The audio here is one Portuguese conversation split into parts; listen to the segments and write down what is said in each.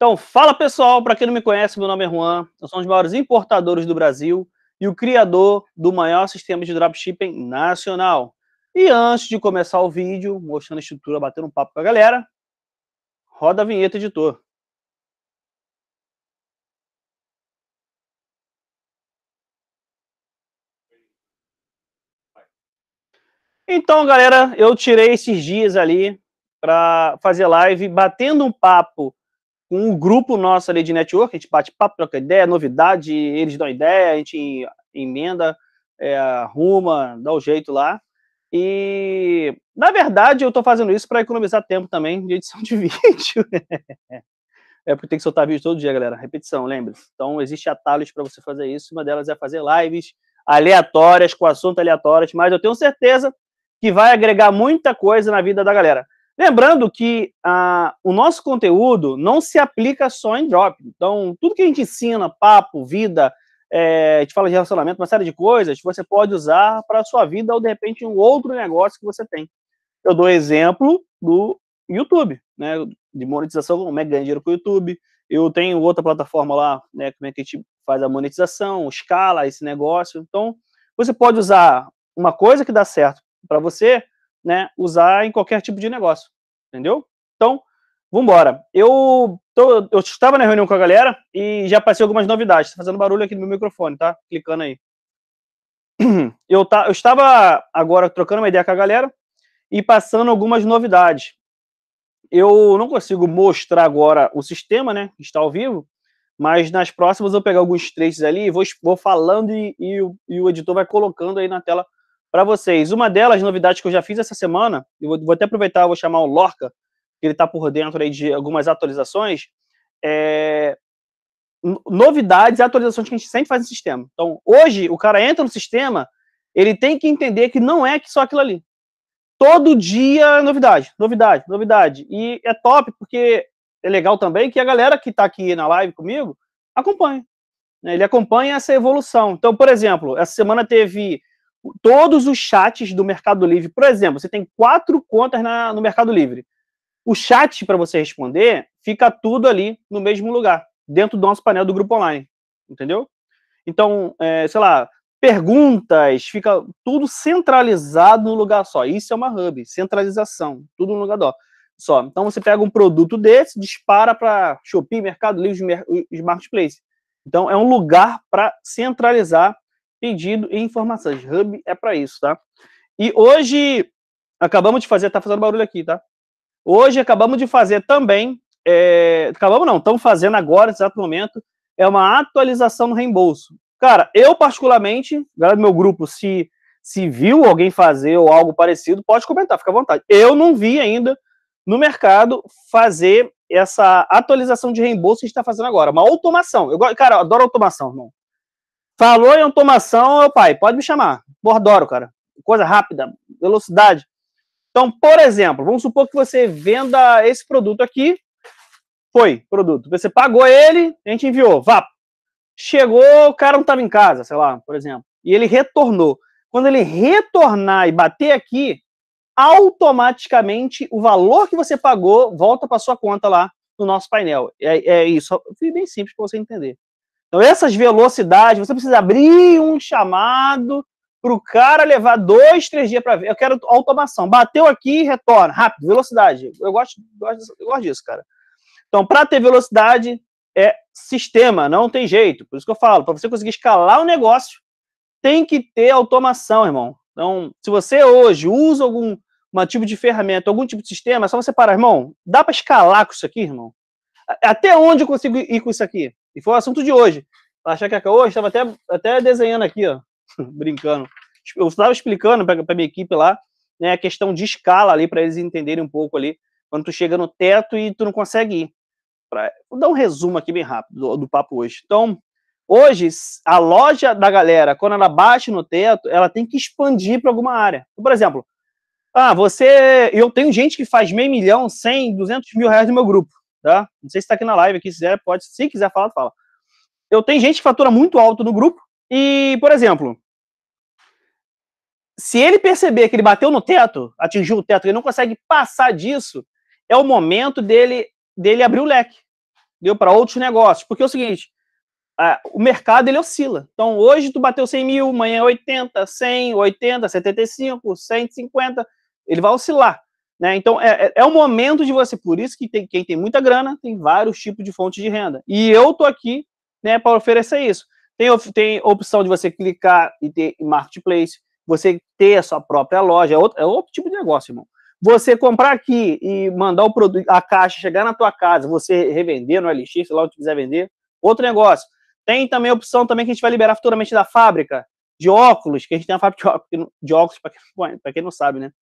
Então, fala pessoal, para quem não me conhece, meu nome é Juan, eu sou um dos maiores importadores do Brasil e o criador do maior sistema de dropshipping nacional. E antes de começar o vídeo, mostrando a estrutura, batendo um papo com a galera, roda a vinheta, editor. Então, galera, eu tirei esses dias ali para fazer live, batendo um papo com um grupo nosso ali de network, a gente bate papo, troca ideia, novidade, eles dão ideia, a gente emenda, é, arruma, dá o jeito lá. E, na verdade, eu estou fazendo isso para economizar tempo também de edição de vídeo. é porque tem que soltar vídeo todo dia, galera. Repetição, lembre-se. Então, existe atalhos para você fazer isso. Uma delas é fazer lives aleatórias, com assunto aleatórios, mas eu tenho certeza que vai agregar muita coisa na vida da galera. Lembrando que ah, o nosso conteúdo não se aplica só em drop. Então, tudo que a gente ensina, papo, vida, é, gente fala de relacionamento, uma série de coisas, você pode usar para a sua vida ou, de repente, um outro negócio que você tem. Eu dou exemplo do YouTube, né? De monetização, como é que ganha dinheiro com o YouTube. Eu tenho outra plataforma lá, né? Como é que a gente faz a monetização, escala esse negócio. Então, você pode usar uma coisa que dá certo para você, né? Usar em qualquer tipo de negócio. Entendeu? Então, vambora. Eu, tô, eu estava na reunião com a galera e já passei algumas novidades. Tá fazendo barulho aqui no meu microfone, tá? Clicando aí. Eu, tá, eu estava agora trocando uma ideia com a galera e passando algumas novidades. Eu não consigo mostrar agora o sistema, né? Está ao vivo, mas nas próximas eu vou pegar alguns trechos ali, vou, vou falando e, e, e o editor vai colocando aí na tela para vocês. Uma delas, novidades que eu já fiz essa semana, eu vou, vou até aproveitar, vou chamar o Lorca, que ele está por dentro aí de algumas atualizações, é... novidades e atualizações que a gente sempre faz no sistema. Então, hoje, o cara entra no sistema, ele tem que entender que não é que só aquilo ali. Todo dia é novidade, novidade, novidade. E é top, porque é legal também que a galera que está aqui na live comigo acompanha. Né? Ele acompanha essa evolução. Então, por exemplo, essa semana teve todos os chats do Mercado Livre. Por exemplo, você tem quatro contas na, no Mercado Livre. O chat para você responder fica tudo ali no mesmo lugar, dentro do nosso painel do grupo online. Entendeu? Então, é, sei lá, perguntas, fica tudo centralizado no lugar só. Isso é uma hub, centralização, tudo no lugar só. Então você pega um produto desse, dispara para Shopee, Mercado Livre, os marketplaces. Então é um lugar para centralizar pedido e informações. Hub é para isso, tá? E hoje acabamos de fazer, tá fazendo barulho aqui, tá? Hoje acabamos de fazer também, é, acabamos não, estamos fazendo agora, nesse exato momento, é uma atualização no reembolso. Cara, eu particularmente, galera do meu grupo, se se viu alguém fazer ou algo parecido, pode comentar, fica à vontade. Eu não vi ainda no mercado fazer essa atualização de reembolso que a gente está fazendo agora, uma automação. Eu, cara, eu adoro automação, irmão. Falou em automação, meu pai, pode me chamar. Bordoro, cara. Coisa rápida, velocidade. Então, por exemplo, vamos supor que você venda esse produto aqui. Foi, produto. Você pagou ele, a gente enviou. Vá. Chegou, o cara não estava em casa, sei lá, por exemplo. E ele retornou. Quando ele retornar e bater aqui, automaticamente o valor que você pagou volta para sua conta lá no nosso painel. É, é isso. Foi bem simples para você entender. Então, essas velocidades, você precisa abrir um chamado para o cara levar dois, três dias para ver. Eu quero automação. Bateu aqui, retorna. Rápido, velocidade. Eu gosto, gosto, eu gosto disso, cara. Então, para ter velocidade, é sistema, não tem jeito. Por isso que eu falo, para você conseguir escalar o negócio, tem que ter automação, irmão. Então, se você hoje usa algum tipo de ferramenta, algum tipo de sistema, é só você parar, irmão, dá para escalar com isso aqui, irmão? Até onde eu consigo ir com isso aqui? E foi o assunto de hoje. A Chacaca é é hoje estava até, até desenhando aqui, ó, brincando. Eu estava explicando para a minha equipe lá né, a questão de escala ali, para eles entenderem um pouco ali, quando tu chega no teto e tu não consegue ir. Pra... Vou dar um resumo aqui bem rápido do, do papo hoje. Então, Hoje, a loja da galera, quando ela bate no teto, ela tem que expandir para alguma área. Então, por exemplo, ah, você. Eu tenho gente que faz meio milhão, 100, 200 mil reais no meu grupo tá? Não sei se está aqui na live, aqui, se quiser, pode, se quiser falar, fala. Eu tenho gente que fatura muito alto no grupo e, por exemplo, se ele perceber que ele bateu no teto, atingiu o teto, ele não consegue passar disso, é o momento dele dele abrir o leque, deu para outros negócios, porque é o seguinte, a, o mercado ele oscila. Então hoje tu bateu 100 mil, amanhã 80, 100, 80, 75, 150, ele vai oscilar. Né? Então, é, é, é o momento de você, por isso que tem, quem tem muita grana tem vários tipos de fontes de renda. E eu estou aqui né, para oferecer isso. Tem, tem opção de você clicar e ter marketplace, você ter a sua própria loja, é outro, é outro tipo de negócio, irmão. Você comprar aqui e mandar o produto, a caixa chegar na tua casa, você revender no LX, sei lá onde quiser vender, outro negócio. Tem também a opção também que a gente vai liberar futuramente da fábrica de óculos, que a gente tem uma fábrica de óculos, de óculos para quem, quem não sabe, né?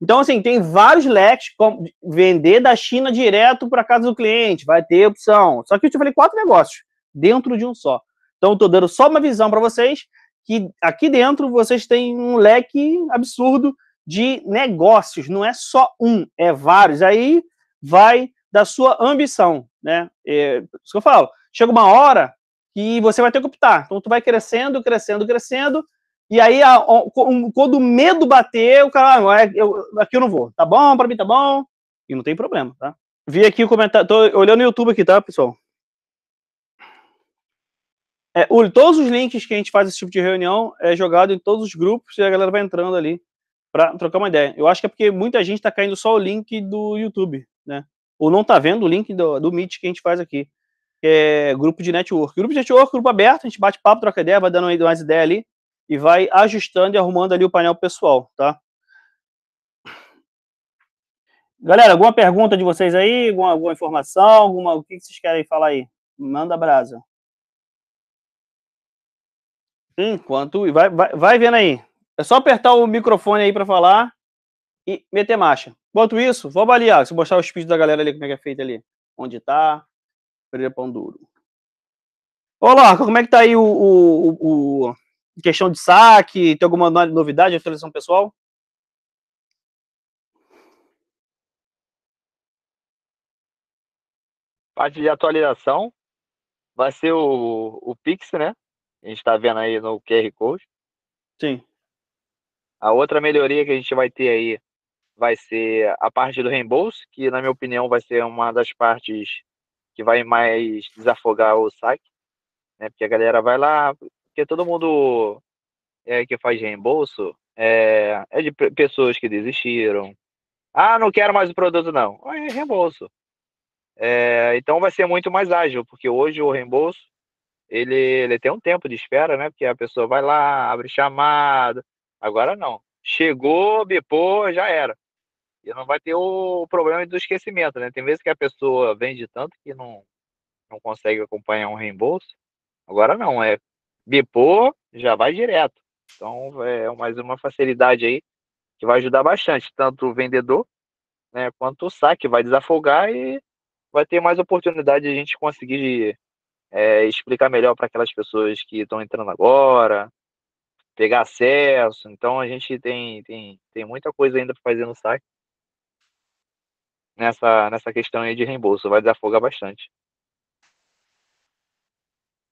Então, assim, tem vários leques, como vender da China direto para casa do cliente, vai ter opção. Só que eu te falei quatro negócios dentro de um só. Então, estou dando só uma visão para vocês que aqui dentro vocês têm um leque absurdo de negócios. Não é só um, é vários. Aí vai da sua ambição, né? É, é isso que eu falo. Chega uma hora que você vai ter que optar. Então, tu vai crescendo, crescendo, crescendo, e aí, a, um, quando o medo bater, o cara, ah, eu, aqui eu não vou. Tá bom, pra mim tá bom. E não tem problema, tá? Vi aqui o comentário, tô olhando no YouTube aqui, tá, pessoal? É, o, todos os links que a gente faz esse tipo de reunião é jogado em todos os grupos e a galera vai entrando ali para trocar uma ideia. Eu acho que é porque muita gente tá caindo só o link do YouTube, né? Ou não tá vendo o link do, do Meet que a gente faz aqui. Que é grupo de network. Grupo de network, grupo aberto, a gente bate papo, troca ideia, vai dando mais ideia ali e vai ajustando e arrumando ali o painel pessoal, tá? Galera, alguma pergunta de vocês aí? Alguma, alguma informação? Alguma, o que vocês querem falar aí? Manda brasa. Enquanto. Vai, vai, vai vendo aí. É só apertar o microfone aí para falar e meter marcha. Enquanto isso, vou avaliar. Se mostrar o speed da galera ali, como é que é feito ali. Onde tá? Pereira Pão Duro. Olá, como é que tá aí o, o, o, o questão de saque? Tem alguma novidade na seleção pessoal? Parte de atualização vai ser o, o Pix, né? A gente está vendo aí no QR Code. Sim. A outra melhoria que a gente vai ter aí vai ser a parte do reembolso, que na minha opinião vai ser uma das partes que vai mais desafogar o saque né? Porque a galera vai lá, porque todo mundo é, que faz reembolso é, é de pessoas que desistiram. Ah, não quero mais o produto, não. É reembolso. É, então vai ser muito mais ágil, porque hoje o reembolso ele, ele tem um tempo de espera, né? Porque a pessoa vai lá, abre chamada. Agora não. Chegou, bipou, já era. E não vai ter o problema do esquecimento, né? Tem vezes que a pessoa vende tanto que não, não consegue acompanhar um reembolso. Agora não, é bipô, já vai direto. Então, é mais uma facilidade aí que vai ajudar bastante, tanto o vendedor né, quanto o saque, vai desafogar e vai ter mais oportunidade de a gente conseguir é, explicar melhor para aquelas pessoas que estão entrando agora, pegar acesso. Então, a gente tem, tem, tem muita coisa ainda para fazer no saque nessa, nessa questão aí de reembolso, vai desafogar bastante.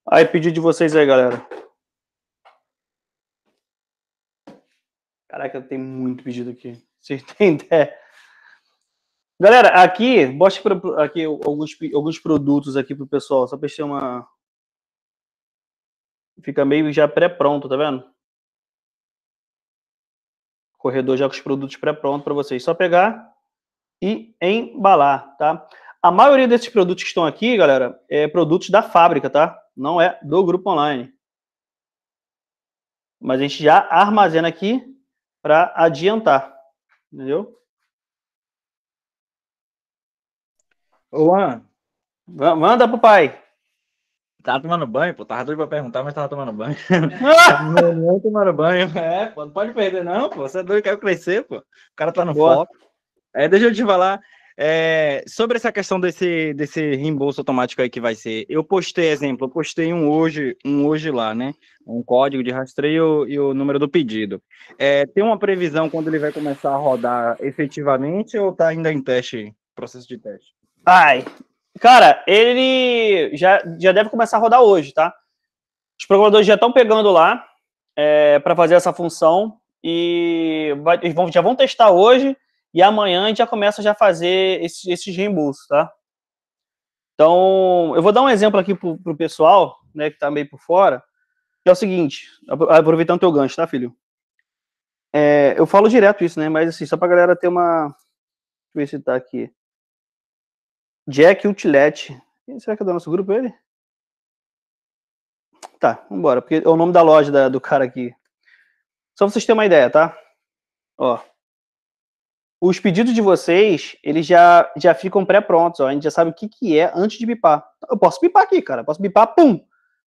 Aí, pedido de vocês aí, galera. Caraca, tem muito pedido aqui. Vocês têm ideia? Galera, aqui, bote aqui alguns, alguns produtos aqui pro pessoal, só pra eles uma... Fica meio já pré-pronto, tá vendo? Corredor já com os produtos pré-prontos para vocês. Só pegar e embalar, tá? A maioria desses produtos que estão aqui, galera, é produtos da fábrica, tá? não é do grupo online. Mas a gente já armazena aqui para adiantar, entendeu? Luan. Manda pro pai. Tava tomando banho, pô. Tava doido pra perguntar, mas tava tomando banho. não tomando banho. É, pô, não pode perder, não, pô. Você é doido, quer crescer, pô. O cara tá no Boa. foco. É, deixa eu te falar. É, sobre essa questão desse, desse reembolso automático aí que vai ser, eu postei, exemplo, eu postei um hoje, um hoje lá, né? Um código de rastreio e o número do pedido. É, tem uma previsão quando ele vai começar a rodar efetivamente ou tá ainda em teste, processo de teste? Ai, cara, ele já, já deve começar a rodar hoje, tá? Os programadores já estão pegando lá é, para fazer essa função e vai, vão, já vão testar hoje e amanhã a gente já começa já a fazer esses, esses reembolsos, tá? Então, eu vou dar um exemplo aqui pro, pro pessoal, né, que tá meio por fora, que é o seguinte, aproveitando teu gancho, tá, filho? É, eu falo direto isso, né, mas assim, só pra galera ter uma... Deixa eu ver se tá aqui. Jack Outlet. Será que é do nosso grupo ele? Tá, vambora, porque é o nome da loja da, do cara aqui. Só pra vocês terem uma ideia, tá? Ó os pedidos de vocês, eles já, já ficam pré-prontos, ó. A gente já sabe o que, que é antes de bipar. Eu posso bipar aqui, cara. Eu posso bipar, pum!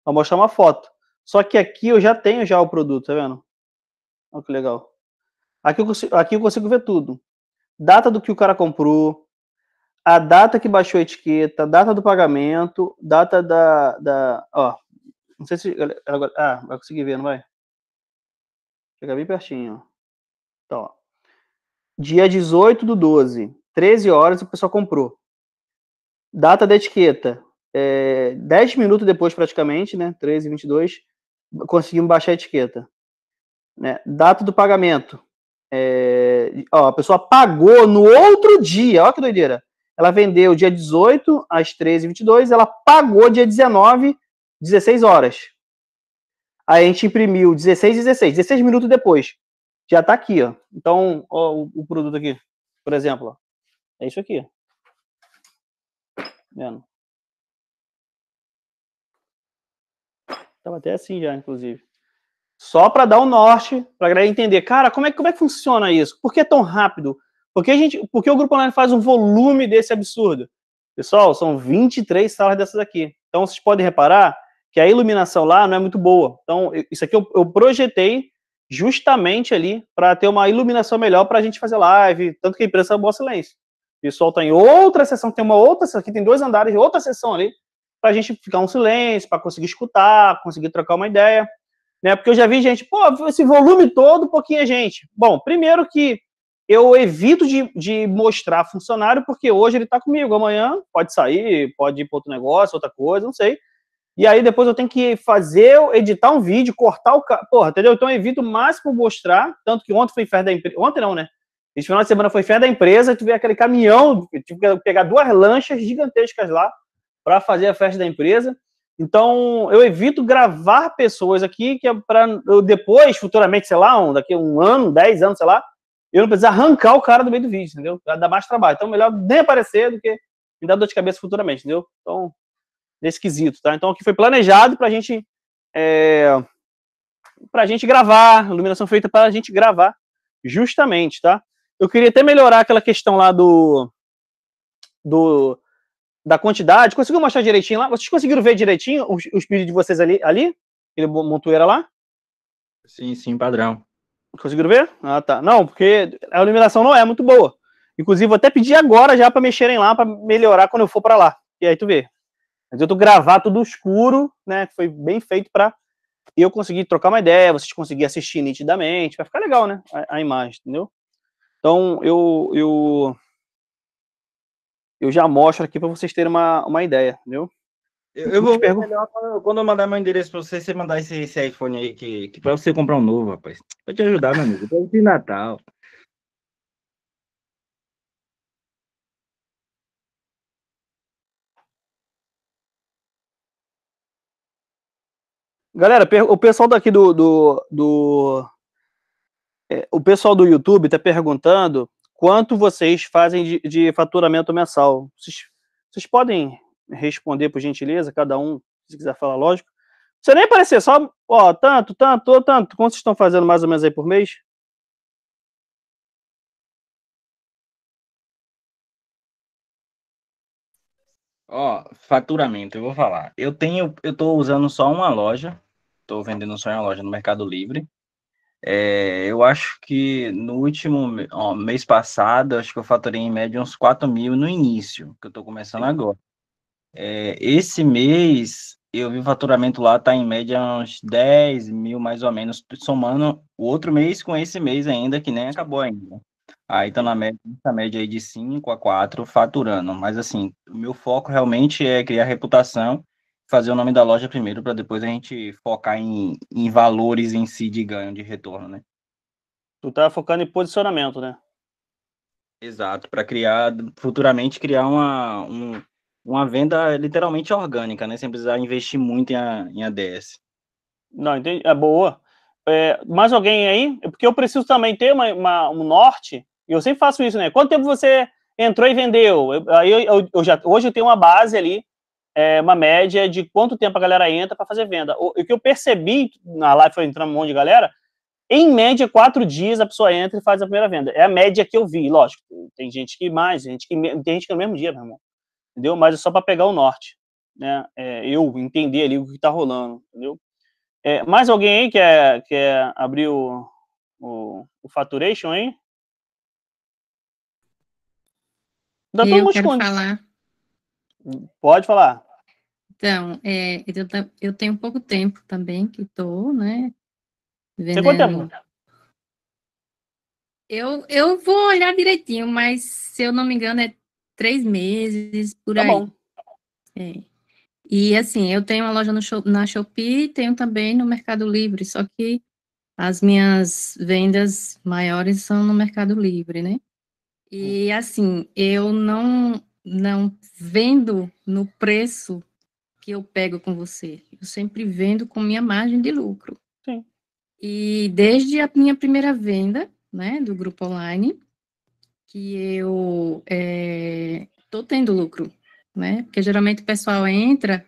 Vou mostrar uma foto. Só que aqui eu já tenho já o produto, tá vendo? Olha que legal. Aqui eu consigo, aqui eu consigo ver tudo. Data do que o cara comprou, a data que baixou a etiqueta, data do pagamento, data da... da ó, não sei se... Ah, vai conseguir ver, não vai? Chega bem pertinho, ó. Então, ó dia 18 do 12, 13 horas, o pessoal comprou. Data da etiqueta, é, 10 minutos depois praticamente, né, 13 e 22, conseguimos baixar a etiqueta. Né? Data do pagamento, é, ó, a pessoa pagou no outro dia, olha que doideira. Ela vendeu dia 18 às 13h22, ela pagou dia 19, 16 horas. Aí a gente imprimiu 16 16, 16 minutos depois já está aqui, ó. Então, ó, o, o, produto aqui, por exemplo, ó, é isso aqui. Vendo? Tava até assim já, inclusive. Só para dar o um norte, para a galera entender, cara, como é, como é que funciona isso? Por que é tão rápido? Por que, a gente, por que o Grupo Online faz um volume desse absurdo? Pessoal, são 23 salas dessas aqui. Então, vocês podem reparar que a iluminação lá não é muito boa. Então, isso aqui eu, eu projetei justamente ali para ter uma iluminação melhor para a gente fazer live, tanto que a imprensa é boa silêncio. O pessoal tá em outra sessão, tem uma outra sessão, aqui tem dois andares, outra sessão ali, para a gente ficar um silêncio, para conseguir escutar, conseguir trocar uma ideia, né? Porque eu já vi gente, pô, esse volume todo, pouquinha gente. Bom, primeiro que eu evito de, de mostrar funcionário, porque hoje ele está comigo, amanhã pode sair, pode ir para outro negócio, outra coisa, não sei. E aí depois eu tenho que fazer, editar um vídeo, cortar o. cara. Porra, entendeu? Então eu evito o máximo mostrar. Tanto que ontem foi festa da empresa. Ontem não, né? Esse final de semana foi festa da empresa, tive aquele caminhão, tive que pegar duas lanchas gigantescas lá para fazer a festa da empresa. Então, eu evito gravar pessoas aqui que é para depois, futuramente, sei lá, um, daqui a um ano, dez anos, sei lá, eu não preciso arrancar o cara do meio do vídeo, entendeu? Vai dar mais trabalho. Então, melhor nem aparecer do que me dar dor de cabeça futuramente, entendeu? Então, nesse quesito, tá? Então aqui foi planejado para a gente é, para a gente gravar, iluminação feita para a gente gravar, justamente, tá? Eu queria até melhorar aquela questão lá do, do da quantidade. Conseguiu mostrar direitinho lá? Vocês conseguiram ver direitinho os, os de vocês ali? ali? Ele montoeira lá? Sim, sim, padrão. Conseguiram ver? Ah, tá. Não, porque a iluminação não é muito boa. Inclusive, vou até pedir agora já para mexerem lá, para melhorar quando eu for para lá. E aí tu vê. Eu tento gravar tudo escuro, né? Foi bem feito para eu conseguir trocar uma ideia, vocês conseguirem assistir nitidamente, vai ficar legal, né? A, a, imagem, entendeu? Então eu eu eu já mostro aqui para vocês terem uma, uma ideia, entendeu? Eu, eu vou perguntar melhor quando, eu mandar meu endereço para você, você mandar esse, esse iPhone aí, que, que para você comprar um novo, rapaz. Vai te ajudar, meu amigo. Depois de Natal. Galera, o pessoal daqui do. do, do é, o pessoal do YouTube está perguntando quanto vocês fazem de, de faturamento mensal. Vocês, vocês, podem responder, por gentileza, cada um, se quiser falar, lógico. Você nem aparecer, só, ó, tanto, tanto, tanto. Quanto vocês estão fazendo mais ou menos aí por mês? Ó, faturamento, eu vou falar. Eu tenho, eu tô usando só uma loja, estou vendendo só em uma loja no Mercado Livre. É, eu acho que no último ó, mês passado, acho que eu faturei em média uns 4 mil no início, que eu estou começando agora. É, esse mês, eu vi o faturamento lá, está em média uns 10 mil, mais ou menos, somando o outro mês com esse mês ainda, que nem acabou ainda. Aí está na média, média aí de 5 a 4 faturando. Mas assim, o meu foco realmente é criar reputação fazer o nome da loja primeiro, para depois a gente focar em, em valores em si de ganho, de retorno, né? Tu tá focando em posicionamento, né? Exato, para criar, futuramente criar uma, um, uma venda literalmente orgânica, né? Sem precisar investir muito em, a, em ADS. Não, entendi. É boa. É, mais alguém aí? É porque eu preciso também ter uma, uma, um norte, e eu sempre faço isso, né? Quanto tempo você entrou e vendeu? Eu, aí eu, eu, já, hoje eu tenho uma base ali é, uma média de quanto tempo a galera entra para fazer venda. O, o, que eu percebi na live, foi entrando um monte de galera, em média, quatro dias a pessoa entra e faz a primeira venda. É a média que eu vi, lógico. Tem gente que mais, tem gente que, tem gente que no mesmo dia, meu irmão. Entendeu? Mas é só para pegar o norte. Né? É, eu entender ali o que está rolando. Entendeu? É, mais alguém aí quer, quer abrir o, o, o faturation aí? Tá eu quero falar. Pode falar. Então, é, eu, eu tenho pouco tempo também que estou, né? Vendendo. Você quanto tempo? Eu, eu vou olhar direitinho, mas se eu não me engano é três meses, por tá aí. Bom. É. E assim, eu tenho uma loja no, na Shopee, tenho também no Mercado Livre, só que as minhas vendas maiores são no Mercado Livre, né? E hum. assim, eu não não vendo no preço que eu pego com você? Eu sempre vendo com minha margem de lucro. Sim. E desde a minha primeira venda, né, do grupo online, que eu estou é, tendo lucro, né? Porque geralmente o pessoal entra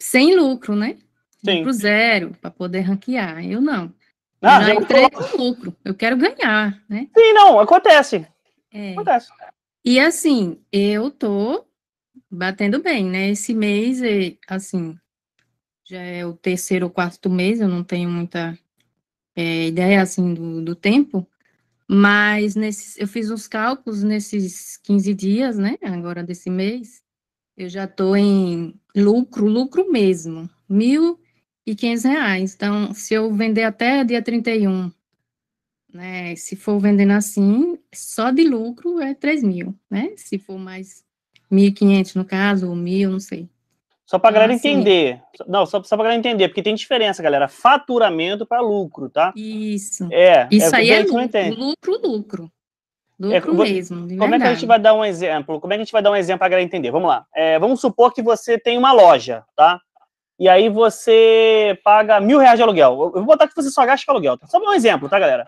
sem lucro, né? Sim. Pro zero, para poder ranquear. Eu não. Ah, eu já entrei com lucro. Eu quero ganhar, né? Sim, não, acontece. É. Acontece. E assim, eu tô batendo bem, né? Esse mês, é, assim, já é o terceiro ou quarto mês, eu não tenho muita é, ideia, assim, do, do tempo, mas nesses, eu fiz uns cálculos nesses 15 dias, né? Agora desse mês, eu já estou em lucro, lucro mesmo, R$ 1.500. Então, se eu vender até dia 31, né? Se for vendendo assim, só de lucro é 3 mil, né? Se for mais 1.500 no caso, ou 1.000, não sei. Só para a ah, galera entender. Não, só, só para galera entender, porque tem diferença, galera. Faturamento para lucro, tá? Isso. É. é Isso é, aí é lucro, lucro, lucro. Lucro é, mesmo. como verdade. é que a gente vai dar um exemplo? Como é que a gente vai dar um exemplo para a galera entender? Vamos lá. É, vamos supor que você tem uma loja, tá? E aí você paga mil reais de aluguel. Eu vou botar que você só gasta com aluguel. Tá? Só um exemplo, tá, galera?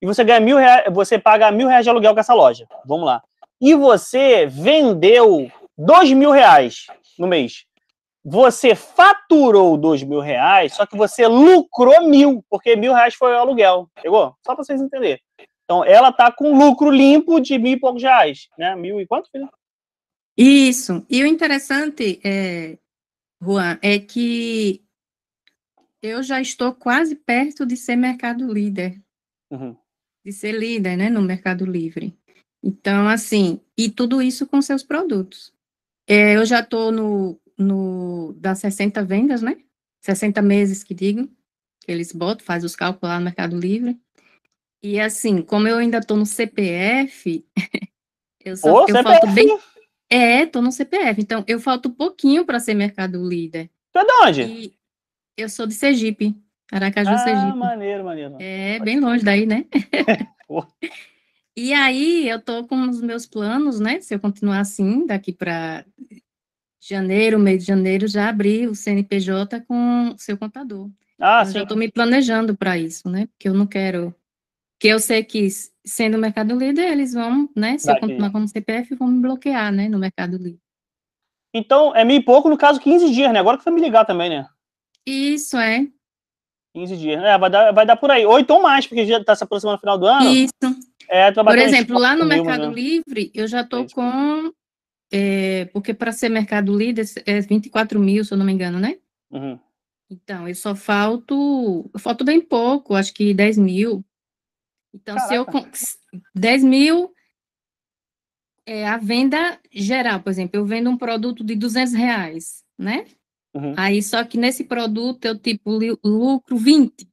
E você ganha mil reais, você paga mil reais de aluguel com essa loja. Vamos lá e você vendeu dois mil reais no mês. Você faturou dois mil reais, só que você lucrou mil, porque mil reais foi o aluguel. chegou Só para vocês entenderem. Então, ela tá com lucro limpo de mil e poucos reais, né? Mil e quanto, filho? Isso. E o interessante, é, Juan, é que eu já estou quase perto de ser mercado líder. Uhum. De ser líder, né, no mercado livre. Então, assim, e tudo isso com seus produtos. É, eu já estou no, no das 60 vendas, né? 60 meses que digo, que eles botam, faz os cálculos lá no Mercado Livre. E assim, como eu ainda estou no CPF, eu, só, Ô, eu CPF. falto bem. É, estou no CPF, então eu falto pouquinho para ser mercado líder. Tu é de onde? E eu sou de Sergipe, Aracaju, ah, Sergipe. Ah, maneiro, maneiro. É, Pode bem ser. longe daí, né? E aí eu tô com os meus planos, né? Se eu continuar assim, daqui para janeiro, meio de janeiro, já abrir o CNPJ com o seu contador. Ah, então, eu sim. Já estou me planejando para isso, né? Porque eu não quero. Que eu sei que, sendo o Mercado Livre eles vão, né? Se Vai, eu continuar como CPF, vão me bloquear, né? No Mercado Livre. Então, é meio pouco, no caso, 15 dias, né? Agora que você me ligar também, né? Isso, é. 15 dias. É, vai dar, vai dar por aí. Ou então mais, porque já está se aproximando do final do ano. Isso. É, Por exemplo, lá no mil, Mercado né? Livre, eu já estou com. É, porque para ser Mercado líder é 24 mil, se eu não me engano, né? Uhum. Então, eu só falto. Eu falto bem pouco, acho que 10 mil. Então, Caraca. se eu. 10 mil. É, a venda geral, por exemplo, eu vendo um produto de 200 reais, né? Uhum. Aí, só que nesse produto eu, tipo, lucro 20,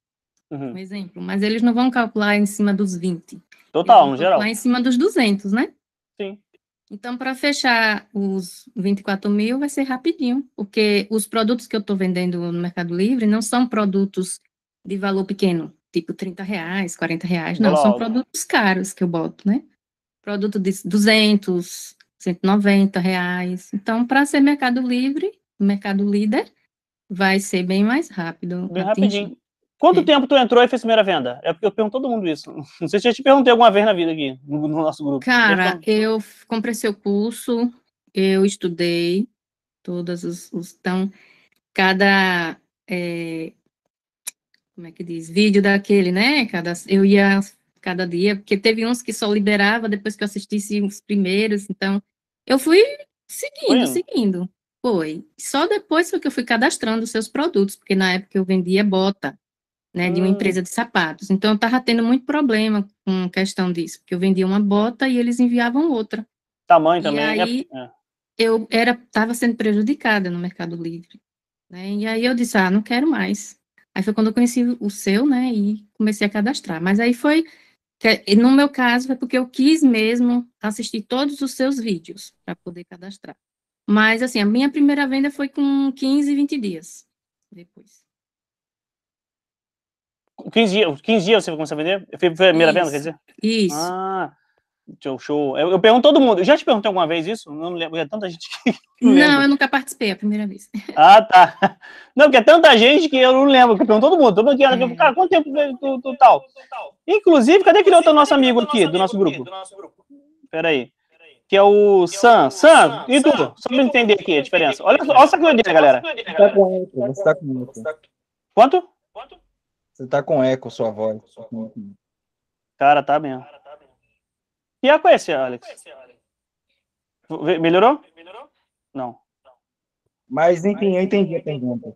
uhum. um exemplo. Mas eles não vão calcular em cima dos 20. Total, no geral. Lá em cima dos 200, né? Sim. Então, para fechar os 24 mil, vai ser rapidinho, porque os produtos que eu estou vendendo no Mercado Livre não são produtos de valor pequeno, tipo 30 reais, 40 reais, não. Logo. São produtos caros que eu boto, né? Produto de 200, 190 reais. Então, para ser Mercado Livre, Mercado Líder, vai ser bem mais rápido. Bem atingir. rapidinho. Quanto e... tempo tu entrou e fez a primeira venda? É porque eu pergunto todo mundo isso. Não sei se eu te perguntei alguma vez na vida aqui, no, no nosso grupo. Cara, eu, então, eu comprei seu curso, eu estudei todas os. então, cada. É, como é que diz? Vídeo daquele, né? Cada, eu ia cada dia, porque teve uns que só liberava depois que eu assistisse os primeiros, então eu fui seguindo, Foi. seguindo. Foi. Só depois foi que eu fui cadastrando os seus produtos, porque na época eu vendia bota né, de uma hum. empresa de sapatos. Então, eu estava tendo muito problema com questão disso, porque eu vendia uma bota e eles enviavam outra. Tamanho também. E né? aí, é... eu estava sendo prejudicada no Mercado Livre. Né? E aí eu disse, ah, não quero mais. Aí foi quando eu conheci o seu, né, e comecei a cadastrar. Mas aí foi, no meu caso, foi porque eu quis mesmo assistir todos os seus vídeos para poder cadastrar. Mas, assim, a minha primeira venda foi com 15, 20 dias depois. 15 dias, 15 dias você começou a vender? Foi a primeira isso, venda, quer dizer? Isso. Ah, show, show. Eu, eu, pergunto todo mundo. Eu já te perguntei alguma vez isso? não lembro, é tanta gente que. Não, não eu nunca participei, é a primeira vez. Ah, tá. Não, porque é tanta gente que eu não lembro, que eu pergunto todo mundo. Todo mundo que é. cara, ah, quanto tempo tu, tu, tal? Inclusive, cadê aquele outro nosso amigo aqui, do nosso grupo? Peraí. Que é o Sam. Sam, e tudo. Só pra entender aqui a diferença. Olha, olha essa que galera. Você tá com você tá com Quanto? Quanto? Você tá com eco, sua voz. Cara, tá mesmo. E a conhecer, Alex? Melhorou? Melhorou? Não. Mas enfim, eu entendi a pergunta.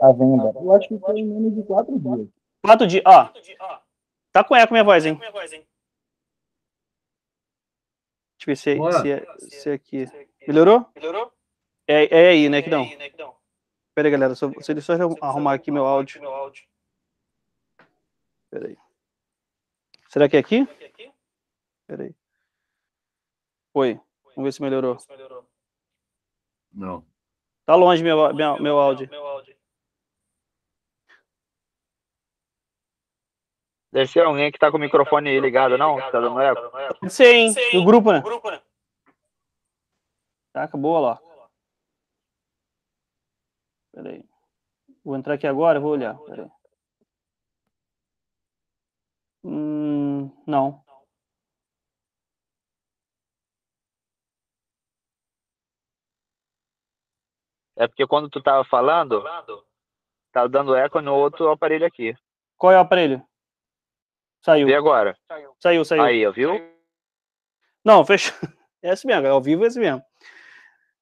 A venda. Eu acho que foi em menos de quatro dias. Quatro dias, ó. Tá com eco minha voz, hein? Deixa eu ver se, se, é, se é aqui. Melhorou? Melhorou? É, é aí, né, que é não? Né, Pera aí, galera. Só, se ele só arrumar aqui meu áudio. Peraí. É Será que é aqui? Peraí. Oi. Vamos ver se melhorou. Não. Tá longe meu, meu, meu áudio. Deve ser alguém que tá com o tá microfone ligado, não? Tá dando eco? Sim, Sim, do grupo, né? Tá, acabou lá. Peraí. Vou entrar aqui agora, vou olhar. Peraí. não É porque quando tu tava falando, tava dando eco no outro aparelho aqui. Qual é o aparelho? Saiu. E agora? Saiu, saiu. saiu. Aí, ouviu? Não, fechou. É esse mesmo, é ao vivo é esse mesmo.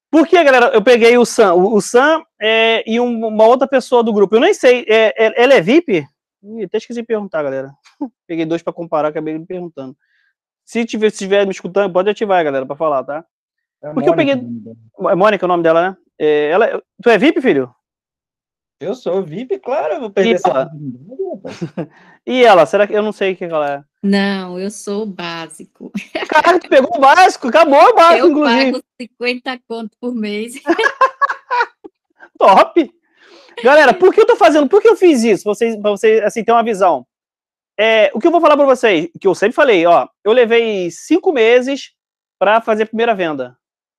Por que, galera, eu peguei o Sam? O, o Sam é, e um, uma outra pessoa do grupo. Eu nem sei, é, é ela é VIP? Ih, até esqueci de perguntar, galera. Peguei dois para comparar, acabei me perguntando. Se tiver, se tiver me escutando, pode ativar, galera, para falar, tá? É Porque Mônica, eu peguei. Né? É Mônica é o nome dela, né? É, ela... É, tu é VIP, filho? Eu sou VIP, claro, eu vou perder e essa. Ela? e ela? Será que eu não sei o que ela é? Não, eu sou o básico. Caralho, tu pegou o básico, acabou o básico, eu inclusive. Eu pago 50 conto por mês. Top! Galera, por que eu tô fazendo? Por que eu fiz isso? Vocês, pra vocês assim, ter uma visão. É, o que eu vou falar para vocês, que eu sempre falei, ó, eu levei cinco meses para fazer a primeira venda.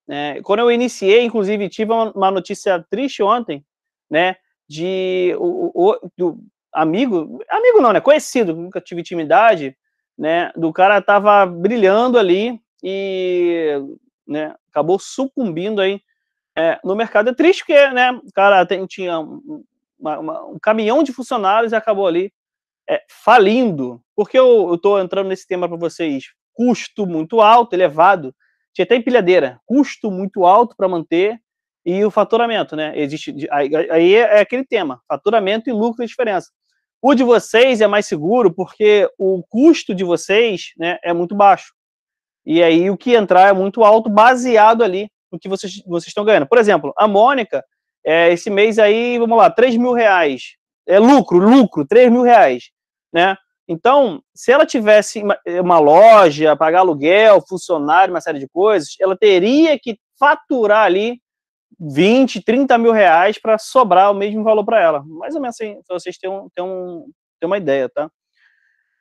Né? Quando eu iniciei, inclusive, tive uma, uma notícia triste ontem, né? De o, o, do amigo, amigo não, né? Conhecido, nunca tive intimidade, né? Do cara tava brilhando ali e né, acabou sucumbindo aí é, no mercado. É triste porque, né, o cara tem, tinha um, uma, uma, um caminhão de funcionários e acabou ali é, falindo. Porque eu estou entrando nesse tema para vocês? Custo muito alto, elevado. Tinha até empilhadeira. Custo muito alto para manter e o faturamento, né? Existe aí é, é aquele tema, faturamento e lucro a diferença. O de vocês é mais seguro porque o custo de vocês, né, é muito baixo. E aí o que entrar é muito alto baseado ali do que vocês, vocês estão ganhando. Por exemplo, a Mônica, é, esse mês aí, vamos lá, 3 mil reais. É lucro, lucro, 3 mil reais. Né? Então, se ela tivesse é, uma loja, pagar aluguel, funcionário, uma série de coisas, ela teria que faturar ali 20, 30 mil reais para sobrar o mesmo valor para ela. Mais ou menos assim, para vocês terem, um, terem, um, terem uma ideia, tá?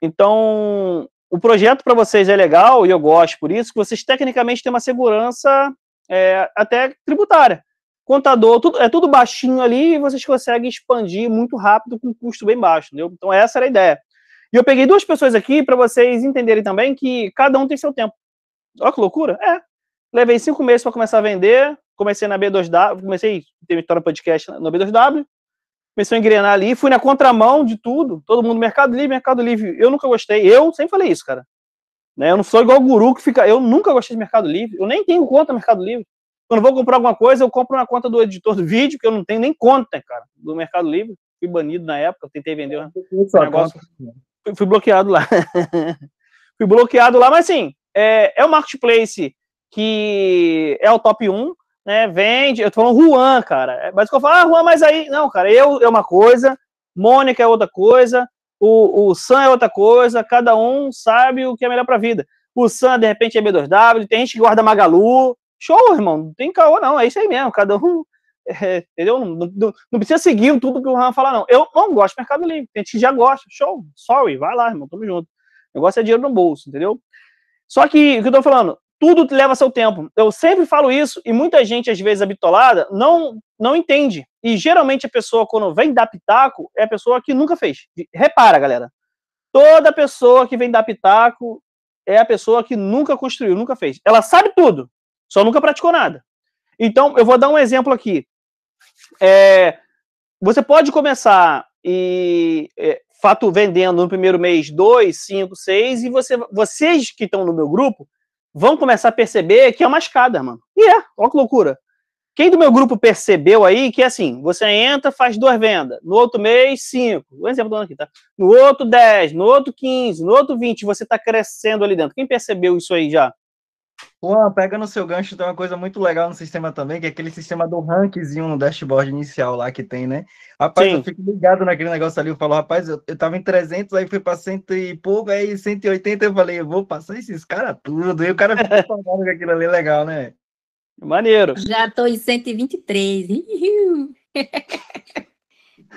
Então, o projeto para vocês é legal, e eu gosto por isso, que vocês tecnicamente têm uma segurança é, até tributária. Contador, tudo, é tudo baixinho ali e vocês conseguem expandir muito rápido com custo bem baixo, entendeu? Então essa era a ideia. E eu peguei duas pessoas aqui para vocês entenderem também que cada um tem seu tempo. Olha que loucura. É. Levei cinco meses para começar a vender. Comecei na B2W, comecei, teve história podcast na B2W. Comecei a engrenar ali, fui na contramão de tudo, todo mundo, Mercado Livre, Mercado Livre. Eu nunca gostei, eu sempre falei isso, cara. Né? Eu não sou igual o guru que fica. Eu nunca gostei de Mercado Livre. Eu nem tenho conta Mercado Livre. Quando vou comprar alguma coisa, eu compro na conta do editor do vídeo, que eu não tenho nem conta, cara, do Mercado Livre. Fui banido na época, tentei vender um negócio. Fui, fui, bloqueado lá. fui bloqueado lá, mas assim, é, é o marketplace que é o top 1, né? Vende. Eu tô falando Juan, cara. É, mas eu falo, ah, Juan, mas aí. Não, cara, eu é uma coisa, Mônica é outra coisa, o, o Sam é outra coisa, cada um sabe o que é melhor para a vida. O Sam, de repente, é B2W, tem gente que guarda Magalu. Show, irmão, não tem caô, não, é isso aí mesmo, cada um. É, entendeu? Não, não, não, precisa seguir tudo que o Ram falar, não. Eu não gosto do Mercado Livre, tem gente que já gosta. Show, sorry, vai lá, irmão, tamo junto. O negócio é dinheiro no bolso, entendeu? Só que o que eu tô falando, tudo leva seu tempo. Eu sempre falo isso e muita gente, às vezes, habitolada, não, não entende. E geralmente a pessoa, quando vem dar pitaco, é a pessoa que nunca fez. Repara, galera. Toda pessoa que vem dar pitaco é a pessoa que nunca construiu, nunca fez. Ela sabe tudo, só nunca praticou nada. Então, eu vou dar um exemplo aqui. É, você pode começar e é, fato vendendo no primeiro mês 2, 5, 6, e você, vocês que estão no meu grupo vão começar a perceber que é uma escada, mano. E é, olha que loucura. Quem do meu grupo percebeu aí que assim, você entra, faz duas vendas, no outro mês, cinco, o exemplo aqui, tá? No outro, dez, no outro, quinze, no outro, vinte, você tá crescendo ali dentro. Quem percebeu isso aí já? Juan, pega no seu gancho, tem uma coisa muito legal no sistema também, que é aquele sistema do rankzinho no dashboard inicial lá que tem, né? Rapaz, Sim. eu fico ligado naquele negócio ali, eu falo, rapaz, eu, eu tava em 300, aí fui pra cento e pouco, aí 180, eu falei, eu vou passar esses caras tudo, e o cara fica falando que aquilo ali é legal, né? Maneiro. Já tô em 123,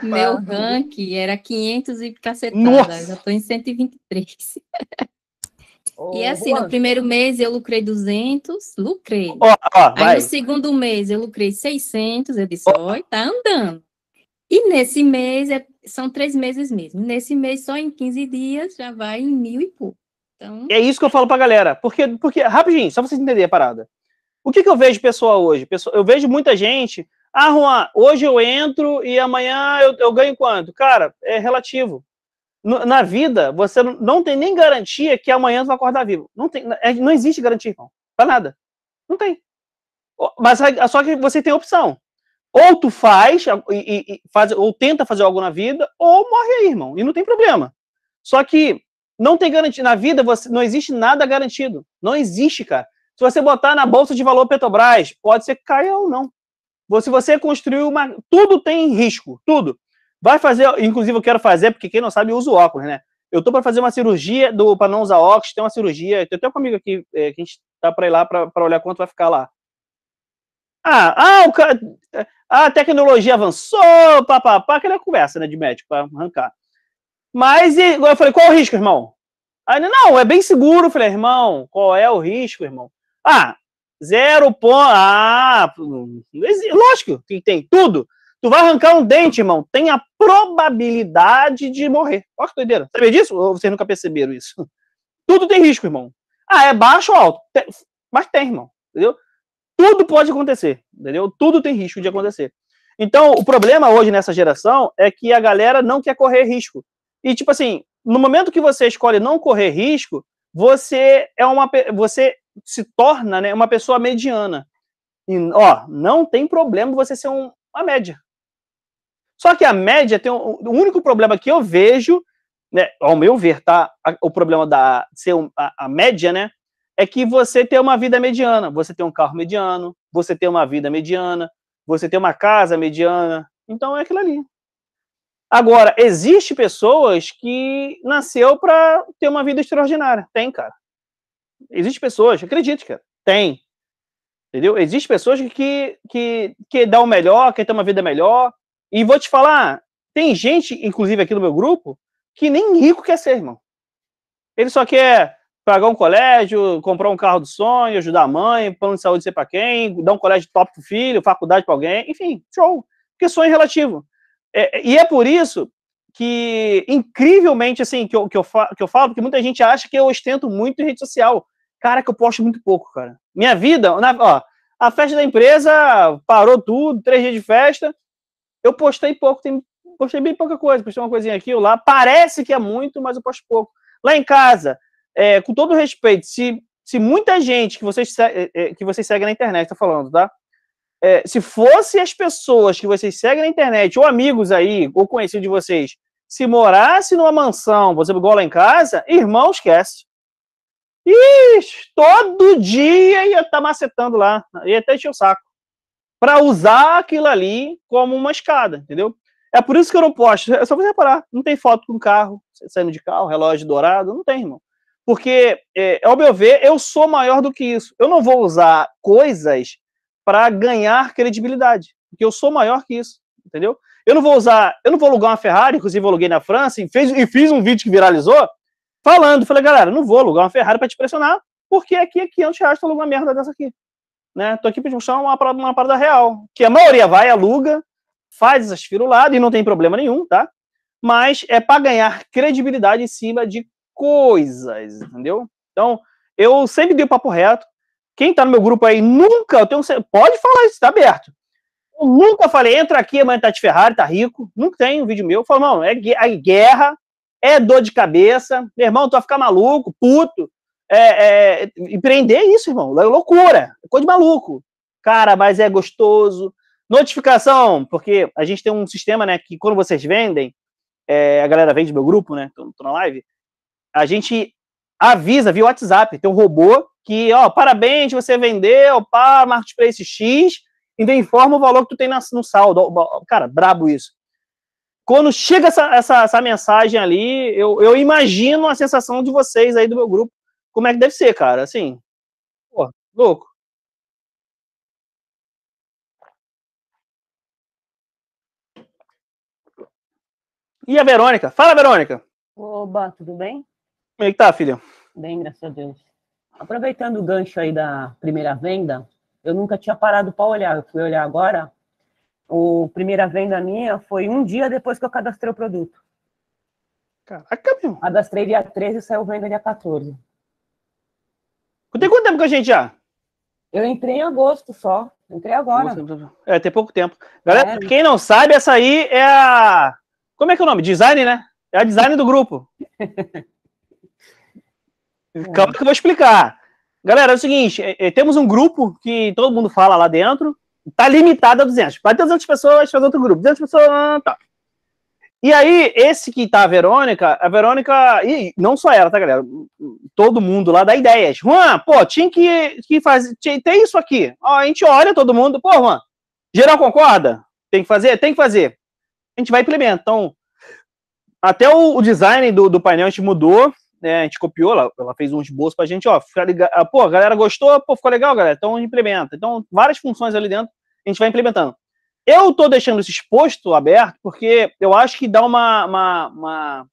Meu rank era 500 e cacetada, Nossa. já tô em 123 e assim, no primeiro mês eu lucrei 200, lucrei. Oh, oh, Aí no segundo mês eu lucrei 600, eu disse, oi, oh. tá andando. E nesse mês, é, são três meses mesmo, nesse mês só em 15 dias já vai em mil e pouco. Então... É isso que eu falo pra galera, porque, porque rapidinho, só pra vocês entenderem a parada. O que, que eu vejo pessoal hoje? Pessoal, eu vejo muita gente, ah, Juan, hoje eu entro e amanhã eu, eu ganho quanto? Cara, é relativo na vida, você não tem nem garantia que amanhã você vai acordar vivo. Não, tem, é, não existe garantia, irmão. Para nada. Não tem. Mas é, é só que você tem opção. Ou tu faz, e, e, faz, ou tenta fazer algo na vida, ou morre aí, irmão. E não tem problema. Só que não tem garantia. Na vida, você, não existe nada garantido. Não existe, cara. Se você botar na bolsa de valor Petrobras, pode ser que caia ou não. Se você construir uma. Tudo tem risco, tudo. Vai fazer, inclusive eu quero fazer, porque quem não sabe usa o óculos, né? Eu tô para fazer uma cirurgia do para não usar óculos, tem uma cirurgia, tem até um comigo aqui é, que a gente tá para ir lá para olhar quanto vai ficar lá. Ah, ah, o cara, a tecnologia avançou, papapá, aquela conversa, né, de médico para arrancar. Mas e, eu falei, qual é o risco, irmão? Aí ele, não, é bem seguro. Eu falei, irmão, qual é o risco, irmão? Ah, zero ponto. Ah, hum, lógico que tem tudo. Tu vai arrancar um dente, irmão, tem a probabilidade de morrer. Olha que doideira. Sabia disso? Ou vocês nunca perceberam isso? Tudo tem risco, irmão. Ah, é baixo ou alto? Tem, mas tem, irmão. Entendeu? Tudo pode acontecer, entendeu? Tudo tem risco de acontecer. Então, o problema hoje nessa geração é que a galera não quer correr risco. E, tipo assim, no momento que você escolhe não correr risco, você é uma você se torna né, uma pessoa mediana. E, ó, não tem problema você ser um, uma média. Só que a média tem um, o único problema que eu vejo, né, ao meu ver, tá? A, o problema da ser um, a, a, média, né? É que você tem uma vida mediana, você tem um carro mediano, você tem uma vida mediana, você tem uma casa mediana. Então é aquilo ali. Agora, existe pessoas que nasceu para ter uma vida extraordinária. Tem, cara. Existe pessoas, acredite, cara. Tem. Entendeu? Existem pessoas que, que, que dá o melhor, que tem uma vida melhor, e vou te falar, tem gente, inclusive aqui no meu grupo, que nem rico quer ser, irmão. Ele só quer pagar um colégio, comprar um carro do sonho, ajudar a mãe, plano de saúde ser para quem, dar um colégio top pro filho, faculdade para alguém, enfim, show. Porque sonho é relativo. É, é, e é por isso que, incrivelmente, assim, que eu, que, eu fa, que eu falo, porque muita gente acha que eu ostento muito em rede social. Cara, que eu posto muito pouco, cara. Minha vida, na, ó, a festa da empresa parou tudo, três dias de festa, eu postei pouco, tem, postei bem pouca coisa, postei uma coisinha aqui ou lá. Parece que é muito, mas eu posto pouco. Lá em casa, é, com todo respeito, se, se muita gente que vocês, é, é, que vocês seguem na internet, tá falando, tá? É, se fosse as pessoas que vocês seguem na internet, ou amigos aí, ou conhecidos de vocês, se morasse numa mansão, você igual lá em casa, irmão, esquece. Ixi, todo dia ia estar tá macetando lá, ia até encher o saco para usar aquilo ali como uma escada, entendeu? É por isso que eu não posto. É só você reparar, não tem foto com carro, saindo de carro, relógio dourado, não tem, irmão. Porque, é, ao meu ver, eu sou maior do que isso. Eu não vou usar coisas para ganhar credibilidade, porque eu sou maior que isso, entendeu? Eu não vou usar, eu não vou alugar uma Ferrari, inclusive eu aluguei na França e, fez, e fiz um vídeo que viralizou, falando, falei, galera, não vou alugar uma Ferrari para te pressionar, porque aqui é 500 reais para alugar uma merda dessa aqui, né? Tô aqui para mostrar uma, uma parada real, que a maioria vai, aluga, faz as firuladas e não tem problema nenhum, tá? Mas é para ganhar credibilidade em cima de coisas, entendeu? Então, eu sempre dei o papo reto. Quem tá no meu grupo aí nunca, eu tenho, pode falar isso, tá aberto. Eu nunca falei, entra aqui, amanhã tá de Ferrari, tá rico. Nunca tem um vídeo meu. Eu falo, não, é, é guerra, é dor de cabeça. Meu irmão, tu vai ficar maluco, puto é, é, empreender é isso, irmão. É loucura, é coisa de maluco. Cara, mas é gostoso. Notificação, porque a gente tem um sistema, né, que quando vocês vendem, é, a galera vende meu grupo, né, tô, tô na live, a gente avisa via WhatsApp, tem um robô que, ó, parabéns, você vendeu, pá, marketplace X, ainda informa o valor que tu tem no saldo. Cara, brabo isso. Quando chega essa, essa, essa mensagem ali, eu, eu imagino a sensação de vocês aí do meu grupo como é que deve ser, cara? Assim, pô, louco. E a Verônica? Fala, Verônica! Oba, tudo bem? Como é que tá, filha? Bem, graças a Deus. Aproveitando o gancho aí da primeira venda, eu nunca tinha parado para olhar, eu fui olhar agora. O primeira venda minha foi um dia depois que eu cadastrei o produto. Caraca, meu. Cadastrei dia 13 e saiu venda dia 14. Tem quanto tempo com a gente já? Eu entrei em agosto só. Entrei agora. É, tem pouco tempo. Galera, é. quem não sabe, essa aí é a. Como é que é o nome? Design, né? É a design do grupo. É. Calma que eu vou explicar. Galera, é o seguinte: é, é, temos um grupo que todo mundo fala lá dentro. Tá limitado a 200. Para 200 pessoas, faz outro grupo. 200 pessoas, tá. E aí, esse que tá a Verônica, a Verônica, e não só ela, tá, galera? Todo mundo lá dá ideias. Juan, pô, tinha que, que fazer, tem isso aqui. Ó, a gente olha todo mundo, pô, Juan, geral concorda? Tem que fazer? Tem que fazer. A gente vai implementar. Então, até o, o design do, do, painel a gente mudou, né, a gente copiou, ela, ela fez um esboço pra gente, ó, legal, ah, pô, a galera gostou, pô, ficou legal, galera, então implementa. Então, várias funções ali dentro, a gente vai implementando. Eu estou deixando isso exposto, aberto, porque eu acho que dá uma, uma, uma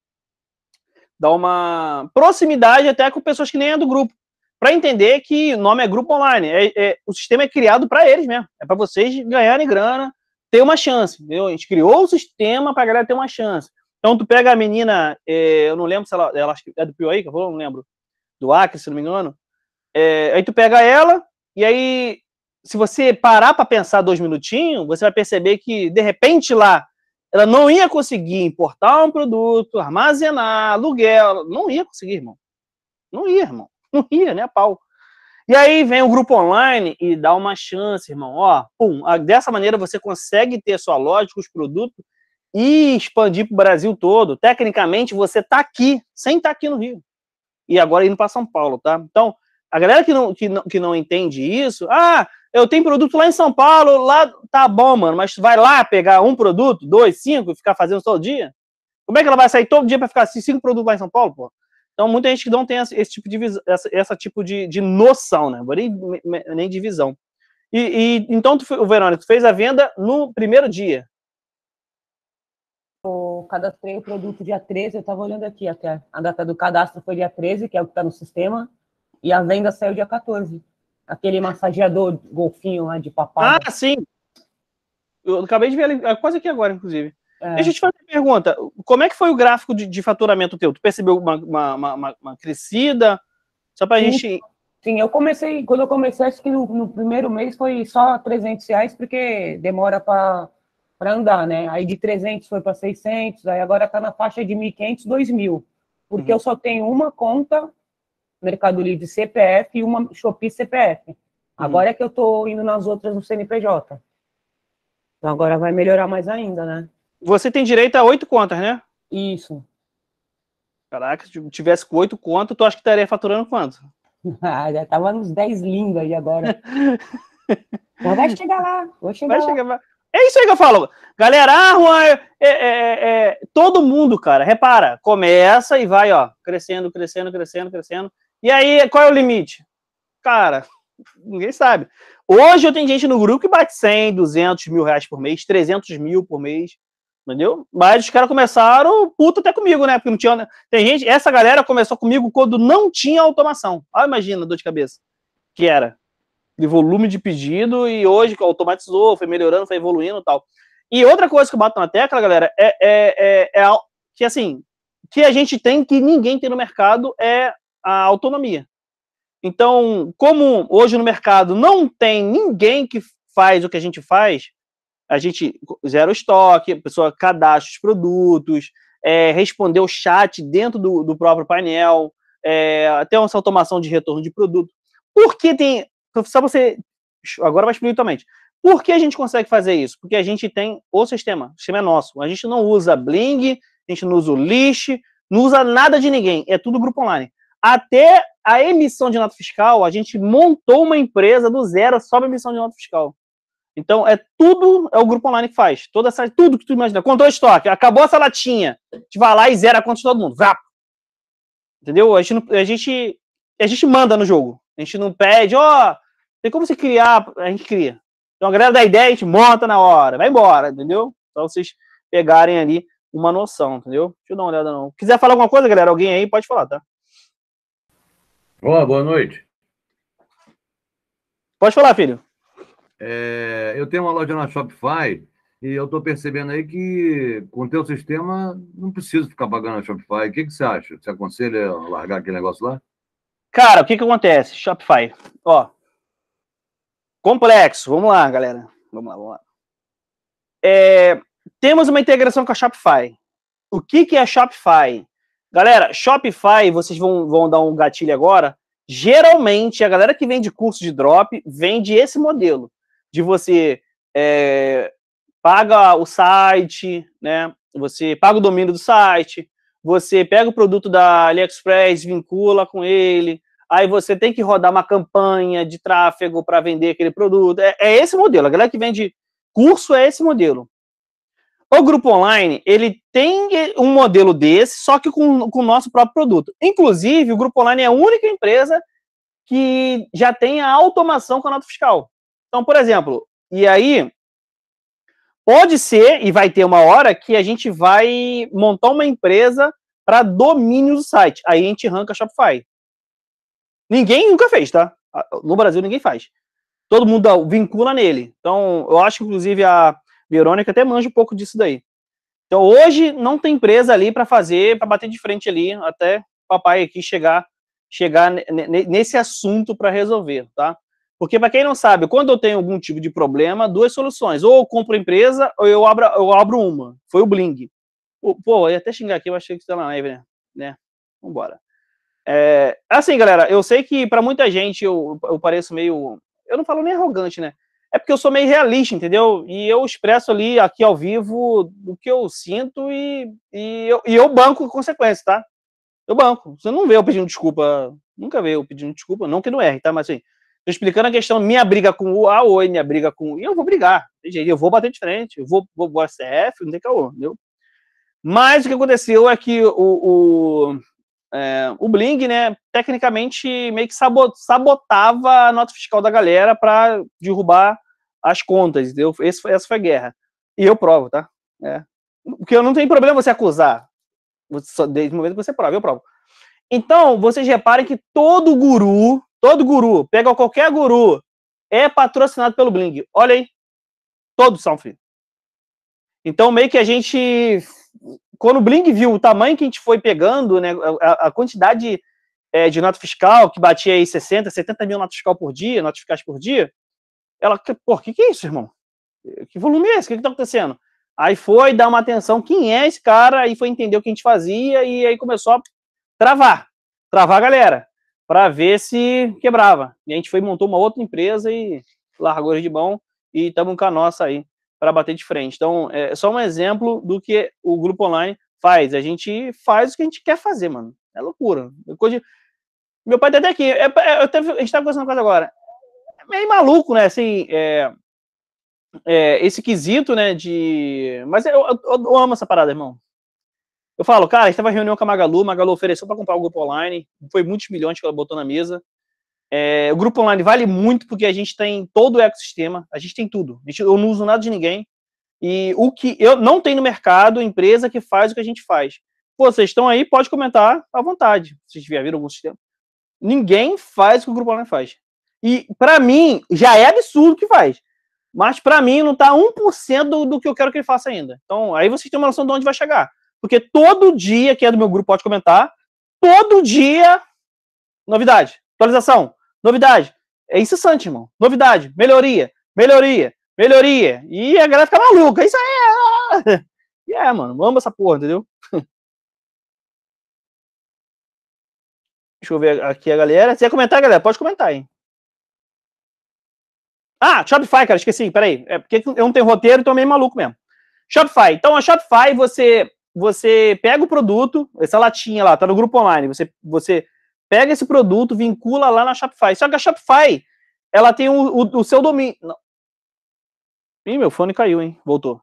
dá uma proximidade até com pessoas que nem é do grupo, para entender que o nome é grupo online. É, é o sistema é criado para eles mesmo, é para vocês ganharem grana, ter uma chance, entendeu? A gente criou o sistema para a galera ter uma chance. Então, tu pega a menina, é, eu não lembro se ela, ela é do Pio que eu não lembro, do Acre, se não me engano. É, aí tu pega ela, e aí se você parar para pensar dois minutinhos, você vai perceber que, de repente, lá, ela não ia conseguir importar um produto, armazenar, aluguel, não ia conseguir, irmão. Não ia, irmão. Não ia, né, pau. E aí vem o grupo online e dá uma chance, irmão. Ó, pum, dessa maneira você consegue ter sua lógica os produtos e expandir para o Brasil todo. Tecnicamente, você está aqui, sem estar tá aqui no Rio. E agora indo para São Paulo, tá? Então, a galera que não, que não, que não entende isso, ah, eu tenho produto lá em São Paulo, lá tá bom, mano, mas vai lá pegar um produto, dois, cinco, e ficar fazendo todo dia? Como é que ela vai sair todo dia para ficar assim, cinco produtos lá em São Paulo, pô? Então, muita gente que não tem esse, esse tipo de essa, essa tipo de, de, noção, né? Nem, nem de visão. E, e então, tu, o Verônica, tu fez a venda no primeiro dia? Eu cadastrei o produto dia 13, eu estava olhando aqui até. A data do cadastro foi dia 13, que é o que está no sistema, e a venda saiu dia 14. Aquele massageador golfinho lá de papai. Ah, sim! Eu acabei de ver ele é quase aqui agora, inclusive. É. Deixa eu te fazer uma pergunta. Como é que foi o gráfico de, de faturamento teu? Tu percebeu uma, uma, uma, uma crescida? Só pra sim, gente. Sim, eu comecei. Quando eu comecei, acho que no, no primeiro mês foi só 300 reais, porque demora para para andar, né? Aí de 300 foi para 600, aí agora tá na faixa de 1.500, 2.000, porque uhum. eu só tenho uma conta Mercado Livre CPF e uma Shopee CPF. Uhum. Agora é que eu tô indo nas outras no CNPJ. Então agora vai melhorar mais ainda, né? Você tem direito a oito contas, né? Isso. Caraca, se tivesse com oito contas, tu acha que estaria faturando quanto? Ah, já tava nos 10 lindo aí agora. Mas vai chegar lá, vou chegar vai lá. Chegar, é isso aí que eu falo. Galera, ah, Juan, é, é, é, é, todo mundo, cara, repara, começa e vai, ó, crescendo, crescendo, crescendo, crescendo. E aí, qual é o limite? Cara, ninguém sabe. Hoje eu tenho gente no grupo que bate 100, 200 mil reais por mês, 300 mil por mês, entendeu? Mas os caras começaram puta até comigo, né? Porque não tinha. Tem gente, essa galera começou comigo quando não tinha automação. Olha, imagina, dor de cabeça. Que era. De volume de pedido e hoje que automatizou, foi melhorando, foi evoluindo e tal. E outra coisa que eu bato na tecla, galera, é, é, é, é que assim, que a gente tem que ninguém tem no mercado é a autonomia. Então, como hoje no mercado não tem ninguém que faz o que a gente faz, a gente zera o estoque, a pessoa cadastra os produtos, é, responder o chat dentro do, do próprio painel, é, até essa automação de retorno de produto. Por que tem. Só você. Agora vai explicar também. Por que a gente consegue fazer isso? Porque a gente tem o sistema, o sistema é nosso. A gente não usa Bling, a gente não usa o List, não usa nada de ninguém, é tudo grupo online. Até a emissão de nota fiscal, a gente montou uma empresa do zero só para emissão de nota fiscal. Então, é tudo, é o grupo online que faz. Toda essa, tudo que tu imagina. Contou o estoque, acabou essa latinha. A gente vai lá e zera a conta de todo mundo. Vá. Entendeu? A gente, a gente, a gente manda no jogo. A gente não pede, ó, oh, tem como você criar? A gente cria. Então, a galera da ideia, a gente monta na hora. Vai embora, entendeu? Pra vocês pegarem ali uma noção, entendeu? Deixa eu dar uma olhada, não. Quiser falar alguma coisa, galera, alguém aí pode falar, tá? Ó, boa noite. Pode falar, filho. É, eu tenho uma loja na Shopify e eu estou percebendo aí que com o teu sistema não preciso ficar pagando na Shopify. O que, que você acha? Você aconselha a largar aquele negócio lá? Cara, o que, que acontece? Shopify, ó. Complexo, vamos lá, galera. Vamos lá, vamos lá. É, temos uma integração com a Shopify. O que, que é a Shopify? Galera, Shopify, vocês vão, vão dar um gatilho agora. Geralmente, a galera que vende curso de drop vende esse modelo. De você é, paga o site, né? Você paga o domínio do site, você pega o produto da AliExpress, vincula com ele, aí você tem que rodar uma campanha de tráfego para vender aquele produto. É, é, esse modelo. A galera que vende curso é esse modelo. O grupo online, ele tem um modelo desse, só que com, com o nosso próprio produto. Inclusive, o grupo online é a única empresa que já tem a automação com a nota fiscal. Então, por exemplo, e aí pode ser, e vai ter uma hora, que a gente vai montar uma empresa para domínio do site. Aí a gente arranca Shopify. Ninguém nunca fez, tá? No Brasil ninguém faz. Todo mundo vincula nele. Então, eu acho que, inclusive, a, Verônica até manja um pouco disso daí. Então hoje não tem empresa ali para fazer, para bater de frente ali, até papai aqui chegar chegar nesse assunto para resolver, tá? Porque para quem não sabe, quando eu tenho algum tipo de problema, duas soluções: ou eu compro empresa, ou eu abro, eu abro uma. Foi o Bling. Pô, eu ia até xingar aqui, eu achei que está na live, né? né? Vambora. É, assim, galera, eu sei que para muita gente eu, eu pareço meio. Eu não falo nem arrogante, né? é porque eu sou meio realista, entendeu? E eu expresso ali, aqui ao vivo, o que eu sinto e, e, eu, e eu banco consequência, tá? Eu banco. Você não vê eu pedindo desculpa, nunca vê eu pedindo desculpa, não que não erre, tá? Mas assim, tô explicando a questão, minha briga com o Aoi, minha briga com. E eu vou brigar, eu vou bater de frente, eu vou, vou, vou CF, não tem caô, entendeu? Mas o que aconteceu é que o, o é, o Bling, né, tecnicamente meio que sabotava a nota fiscal da galera para derrubar as contas, entendeu? Esse, essa foi a guerra. E eu provo, tá? É. Porque eu não tenho problema você acusar. Só desde o momento que você prova, eu provo. Então, vocês reparem que todo guru, todo guru, pega qualquer guru, é patrocinado pelo Bling. Olha aí. Todos são, filho. Então, meio que a gente quando o Bling viu o tamanho que a gente foi pegando, né, a, a quantidade é, de nota fiscal, que batia aí 60, 70 mil notas fiscal por dia, notas fiscais por dia, ela, pô, o que, que é isso, irmão? Que volume é esse? O que, que tá acontecendo? Aí foi dar uma atenção, quem é esse cara? Aí foi entender o que a gente fazia e aí começou a travar, travar a galera, para ver se quebrava. E a gente foi montou uma outra empresa e largou de bom e estamos com a nossa aí para bater de frente. Então, é, é só um exemplo do que o grupo online faz. A gente faz o que a gente quer fazer, mano. É loucura. É de... Meu pai tá até aqui. É, é, eu teve, a gente estava conversando com ele agora. É meio maluco, né? Assim, é, é, esse quesito, né? De. Mas eu, eu, eu, amo essa parada, irmão. Eu falo, cara, a gente tava em reunião com a Magalu, Magalu ofereceu para comprar o grupo online, foi muitos milhões que ela botou na mesa. É, o grupo online vale muito porque a gente tem todo o ecossistema, a gente tem tudo. Gente, eu não uso nada de ninguém. E o que eu não tenho no mercado, empresa que faz o que a gente faz. Pô, vocês estão aí, pode comentar à vontade. Vocês já viram algum sistema. Ninguém faz o que o grupo online faz. E para mim, já é absurdo o que faz. Mas para mim não tá 1% do, do que eu quero que ele faça ainda. Então, aí vocês têm uma noção de onde vai chegar. Porque todo dia, que é do meu grupo, pode comentar, todo dia, novidade, atualização novidade. É incessante, irmão. Novidade, melhoria, melhoria, melhoria. E a galera fica maluca. Isso aí. É, ah! E é, mano. Amo essa porra, entendeu? Deixa eu ver aqui a galera. Se quer comentar, galera, pode comentar, hein? Ah, Shopify, cara, esqueci, peraí. É porque eu não tenho roteiro, então é meio maluco mesmo. Shopify. Então, a Shopify, você você pega o produto, essa latinha lá, tá no grupo online, você, você pega esse produto, vincula lá na Shopify. Só que a Shopify, ela tem o, o, o seu domínio. Ih, meu fone caiu, hein? Voltou.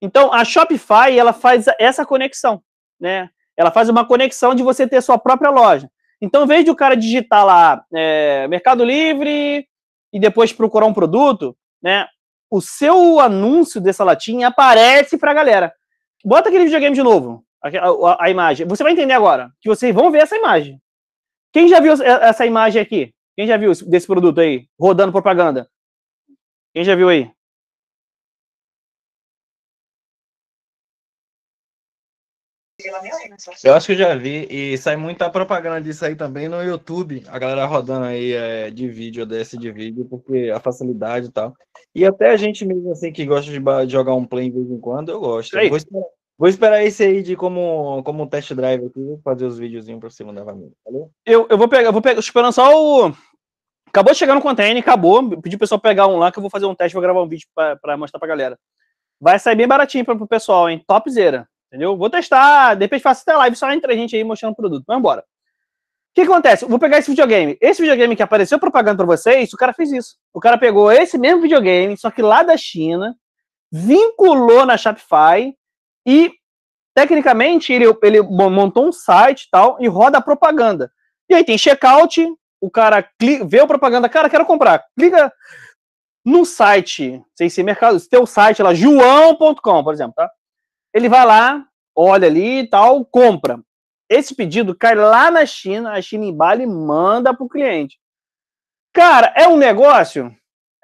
Então, a Shopify, ela faz essa conexão, né? Ela faz uma conexão de você ter sua própria loja. Então, em vez de o cara digitar lá é, Mercado Livre e depois procurar um produto, né? O seu anúncio dessa latinha aparece pra galera. Bota aquele videogame de novo, a, a, a imagem. Você vai entender agora que vocês vão ver essa imagem. Quem já viu essa imagem aqui? Quem já viu desse produto aí, rodando propaganda? Quem já viu aí? Eu acho que já vi, e sai muita propaganda disso aí também no YouTube, a galera rodando aí é, de vídeo, desse de vídeo, porque a facilidade e tal. E até a gente mesmo, assim, que gosta de jogar um play de vez em quando, eu gosto. Eu vou, esperar, Vou esperar esse aí de como, como um test drive aqui, fazer os videozinhos pra você mandar pra mim. Valeu? Eu, eu vou pegar, vou pegar, esperando só o. Acabou de chegar no container, acabou. Pedi pro pessoal pegar um lá que eu vou fazer um teste, vou gravar um vídeo pra, pra mostrar pra galera. Vai sair bem baratinho pro, pro pessoal, hein? Topzera. Entendeu? Vou testar, depois faço até live só entre a gente aí mostrando o produto. Vamos embora. O que acontece? vou pegar esse videogame. Esse videogame que apareceu propaganda para vocês, o cara fez isso. O cara pegou esse mesmo videogame, só que lá da China, vinculou na Shopify e, tecnicamente, ele, ele montou um site e tal, e roda a propaganda. E aí tem checkout, o cara clica, vê a propaganda, cara, quero comprar. Clica no site, sei se mercado, se tem o site lá, joão.com, por exemplo, tá? Ele vai lá, olha ali e tal, compra. Esse pedido cai lá na China, a China embala e manda pro cliente. Cara, é um negócio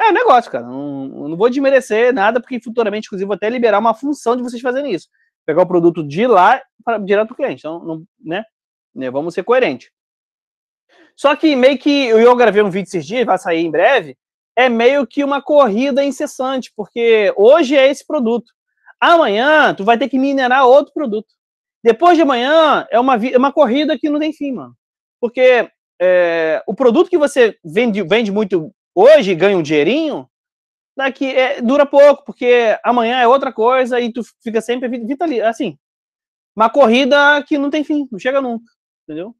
é, é um negócio, cara. Não, não vou desmerecer nada, porque futuramente, inclusive, vou até liberar uma função de vocês fazerem isso. Pegar o produto de lá para direto para o cliente. Então, não, né? né? Vamos ser coerentes. Só que meio que eu gravei um vídeo esses dias, vai sair em breve. É meio que uma corrida incessante, porque hoje é esse produto. Amanhã, tu vai ter que minerar outro produto. Depois de amanhã, é uma, é uma corrida que não tem fim, mano. Porque é, o produto que você vende, vende muito hoje ganha um dinheirinho, daqui é, dura pouco, porque amanhã é outra coisa e tu fica sempre vitali, assim. Uma corrida que não tem fim, não chega nunca, entendeu?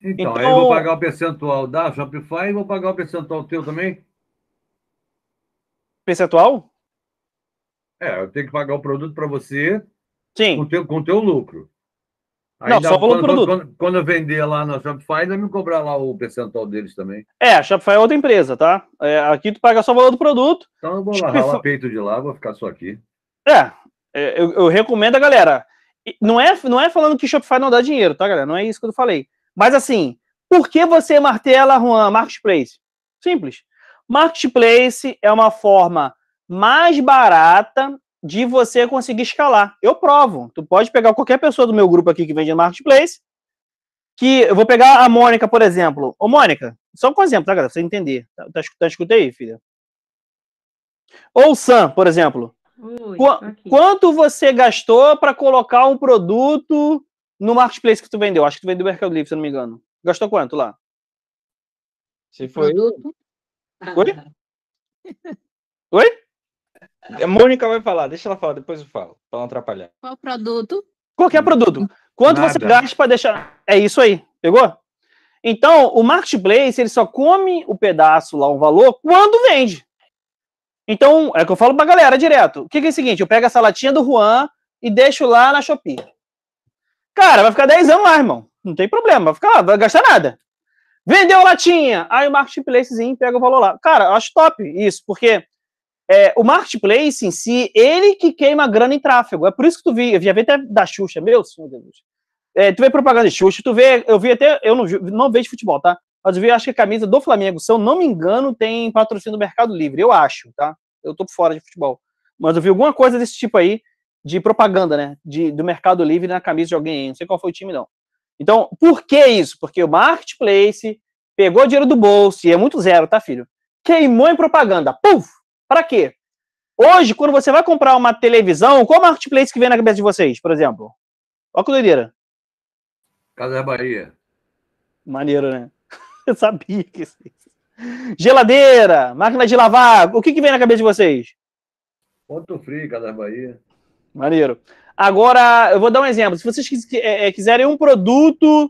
Então, então eu vou pagar o percentual da Shopify e vou pagar o percentual teu também? Percentual? É, eu tenho que pagar o produto para você Sim. Com teu, com teu lucro. Aí não, só quando, produto. Quando, quando, eu vender lá na Shopify, vai me cobrar lá o percentual deles também. É, a Shopify é outra empresa, tá? É, aqui tu paga só o valor do produto. Então eu vou tipo lá, o peito de lá, vou ficar só aqui. É, é eu, eu, recomendo a galera. Não é, não é falando que Shopify não dá dinheiro, tá, galera? Não é isso que eu falei. Mas assim, por que você martela, Juan, Marketplace? Simples. Marketplace é uma forma mais barata de você conseguir escalar. Eu provo. Tu pode pegar qualquer pessoa do meu grupo aqui que vende no marketplace, que eu vou pegar a Mônica, por exemplo. Ô, Mônica, só um exemplo, tá, galera? Pra você entender. Tá, tá, tá escuta aí, filha. Ou o Sam, por exemplo. Ui, Qu quanto você gastou para colocar um produto no marketplace que tu vendeu? Acho que tu vendeu no Mercado Livre, se eu não me engano. Gastou quanto lá? Se foi. Oi? Oi? A Mônica vai falar, deixa ela falar, depois eu falo, pra não atrapalhar. Qual produto? Qualquer é produto. Quanto Nada. você gasta para deixar. É isso aí, pegou? Então, o marketplace, ele só come o pedaço lá, o valor, quando vende. Então, é o que eu falo pra galera direto. O que, que, é o seguinte? Eu pego essa latinha do Juan e deixo lá na Shopee. Cara, vai ficar 10 anos lá, irmão. Não tem problema, vai ficar lá, vai gastar nada. Vendeu a latinha, aí o marketplacezinho pega o valor lá. Cara, eu acho top isso, porque é, o marketplace em si, ele que queima grana em tráfego. É por isso que tu vi, eu vi até da Xuxa, meu senhor É, tu vê propaganda de Xuxa, tu vê, eu vi até, eu não, não vejo futebol, tá? Mas eu vi, acho que a camisa do Flamengo, se eu não me engano, tem patrocínio do Mercado Livre, eu acho, tá? Eu tô fora de futebol. Mas eu vi alguma coisa desse tipo aí, de propaganda, né? De, do Mercado Livre na camisa de alguém, não sei qual foi o time, não. Então, por que isso? Porque o marketplace pegou dinheiro do bolso, e é muito zero, tá, filho? Queimou em propaganda. Puf! Para quê? Hoje, quando você vai comprar uma televisão, qual marketplace que vem na cabeça de vocês, por exemplo? Olha que doideira. Casa da Bahia. Maneiro, né? Eu sabia que isso. Geladeira, máquina de lavar. O que, que vem na cabeça de vocês? Ponto Frio, Casa da Bahia. Maneiro. Agora, eu vou dar um exemplo. Se vocês é, é, quiserem um produto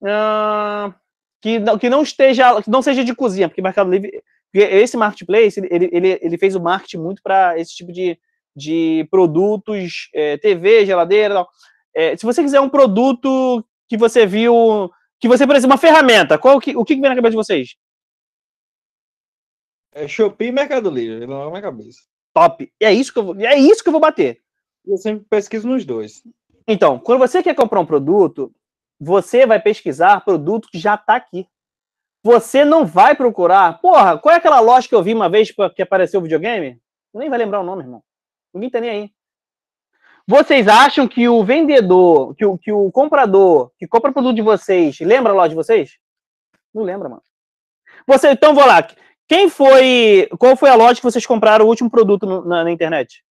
uh, que, não, que não esteja, que não seja de cozinha, porque Mercado Livre porque esse marketplace, ele, ele, ele fez o marketing muito para esse tipo de, de produtos, é, TV, geladeira, tal. É, se você quiser um produto que você viu, que você, precisa uma ferramenta, qual que, o que vem na cabeça de vocês? É Shopee e Mercado Livre, não é minha cabeça. Top. E é isso que eu vou, é isso que eu vou bater. Eu sempre pesquiso nos dois. Então, quando você quer comprar um produto, você vai pesquisar produto que já está aqui. Você não vai procurar. Porra, qual é aquela loja que eu vi uma vez que apareceu o videogame? Nem vai lembrar o nome, irmão. Ninguém tá nem aí. Vocês acham que o vendedor, que o, que o comprador que compra o produto de vocês, lembra a loja de vocês? Não lembra, mano. Você, então, vou lá. Quem foi. Qual foi a loja que vocês compraram o último produto no, na, na, internet?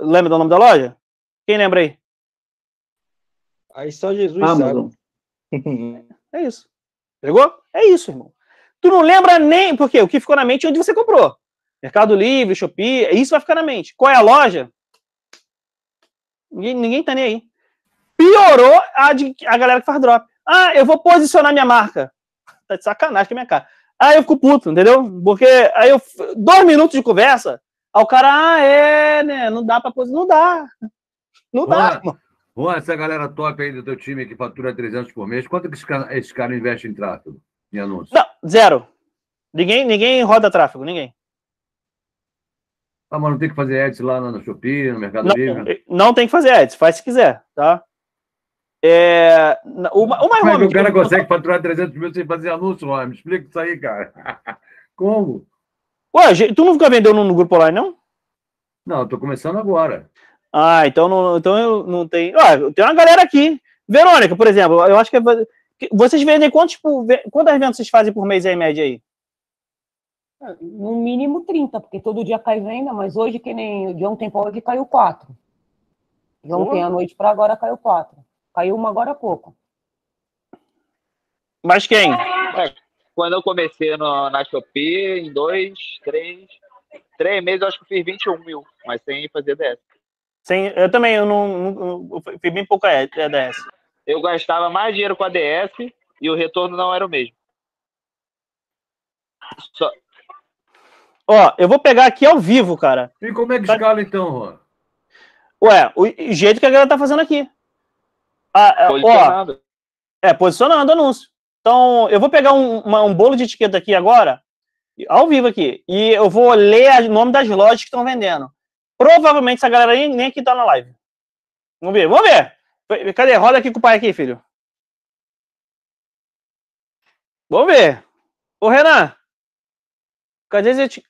Lembra do nome da loja? Quem lembra aí? Aí só Jesus Amazon. sabe. É isso. Pegou? É isso, irmão. Tu não lembra nem. Porque o que ficou na mente é onde você comprou. Mercado Livre, Shopee, é isso vai ficar na mente. Qual é a loja? Ninguém, ninguém tá nem aí. Piorou a, de, a galera que faz drop. Ah, eu vou posicionar minha marca. Tá de sacanagem com a minha cara. Aí eu fico puto, entendeu? Porque aí eu. Dois minutos de conversa, aí o cara, ah, é, né? Não dá pra posicionar. Não dá. Não dá, irmão. Bom, essa galera top aí do teu time que fatura 300 por mês, quanto que esse cara, investe em tráfego, em anúncio? Não, zero. Ninguém, ninguém roda tráfego, ninguém. Ah, mas não tem que fazer ads lá na Shopee, no Mercado não, Livre? Não tem que fazer ads, faz se quiser, tá? É, o, o mais Mas é o cara consegue faturar 300 mil sem fazer anúncio, me Explica isso aí, cara. Como? Ué, tu não fica vendendo no grupo online, não? Não, eu tô começando agora. Ah, então não, então eu não tenho. Ah, tem uma galera aqui. Verônica, por exemplo, eu acho que é vocês vendem quantos por... quantas vendas vocês fazem por mês em média aí? Ah, no mínimo 30, porque todo dia cai venda, mas hoje, que nem de ontem para hoje, caiu 4. De ontem à noite para agora caiu 4. Caiu uma agora há pouco. Mas quem? É, quando eu comecei no, na Shopee, em dois, três, três meses, eu acho que fiz 21 mil, mas sem fazer dessa. Sem, eu também, eu não, não eu fui bem pouco a DS. Eu gastava mais dinheiro com a DS e o retorno não era o mesmo. Só... Ó, eu vou pegar aqui ao vivo, cara. E como é que escala então, Rô? Ué, o jeito que a galera tá fazendo aqui. Ah, posicionando. É, ó, é, posicionando anúncio. Então, eu vou pegar um, uma, um bolo de etiqueta aqui agora, ao vivo aqui, e eu vou ler o nome das lojas que estão vendendo. Provavelmente essa galera nem, nem aqui tá na live. Vamos ver, vamos ver. Cadê? Roda aqui com o pai aqui, filho. Vamos ver. Ô, Renan. Cadê as, eti...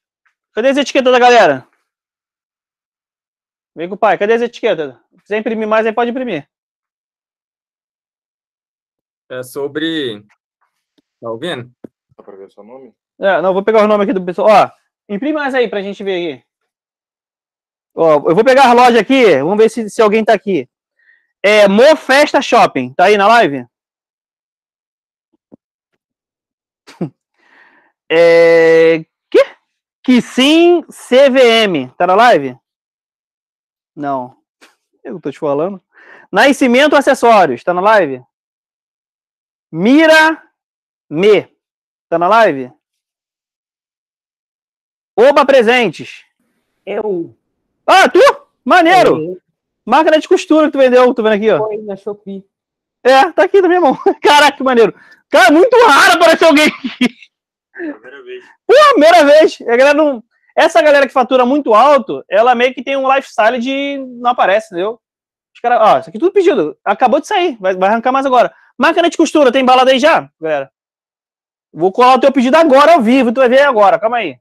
cadê as etiquetas da galera? Vem com o pai. Cadê as etiquetas? Se quiser imprimir mais, aí pode imprimir. É sobre... Tá ouvindo? Dá pra ver o seu nome? É, não, vou pegar o nome aqui do pessoal. Ó, imprime mais aí pra gente ver aqui. Ó, eu vou pegar a loja aqui, vamos ver se, se alguém tá aqui. É Mo Festa Shopping, tá aí na live? é... Que? que sim, CVM, tá na live? Não, eu tô te falando. Nascimento Acessórios, tá na live? Mira Me, tá na live? Oba Presentes. Eu. É ah, tu? Maneiro! Máquina de costura que tu vendeu, tô vendo aqui, ó. Foi na Shopee. É, tá aqui também, mão. Caraca, que maneiro. Cara, muito raro aparecer alguém aqui. É primeira vez. Pô, primeira vez. A galera não... Essa galera que fatura muito alto, ela meio que tem um lifestyle de não aparece, entendeu? Os caras, ó, isso aqui é tudo pedido. Acabou de sair, vai, vai arrancar mais agora. Máquina de costura, tem balada aí já, galera? Vou colar o teu pedido agora ao vivo, tu vai ver agora, calma aí.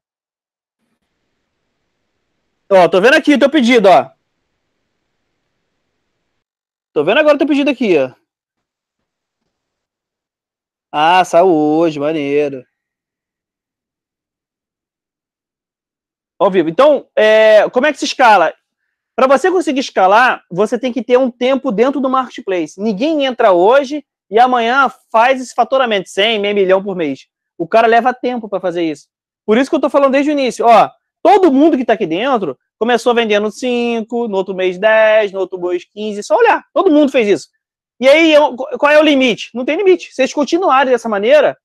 Ó, tô vendo aqui o teu pedido, ó. Tô vendo agora o teu pedido aqui, ó. Ah, saiu hoje, maneiro. Ao vivo. Então, é, como é que se escala? Para você conseguir escalar, você tem que ter um tempo dentro do marketplace. Ninguém entra hoje e amanhã faz esse faturamento, 100, meio milhão por mês. O cara leva tempo para fazer isso. Por isso que eu tô falando desde o início, ó, Todo mundo que está aqui dentro começou vendendo 5, no outro mês 10, no outro mês 15, só olhar. Todo mundo fez isso. E aí, qual é o limite? Não tem limite. Se eles continuarem dessa maneira,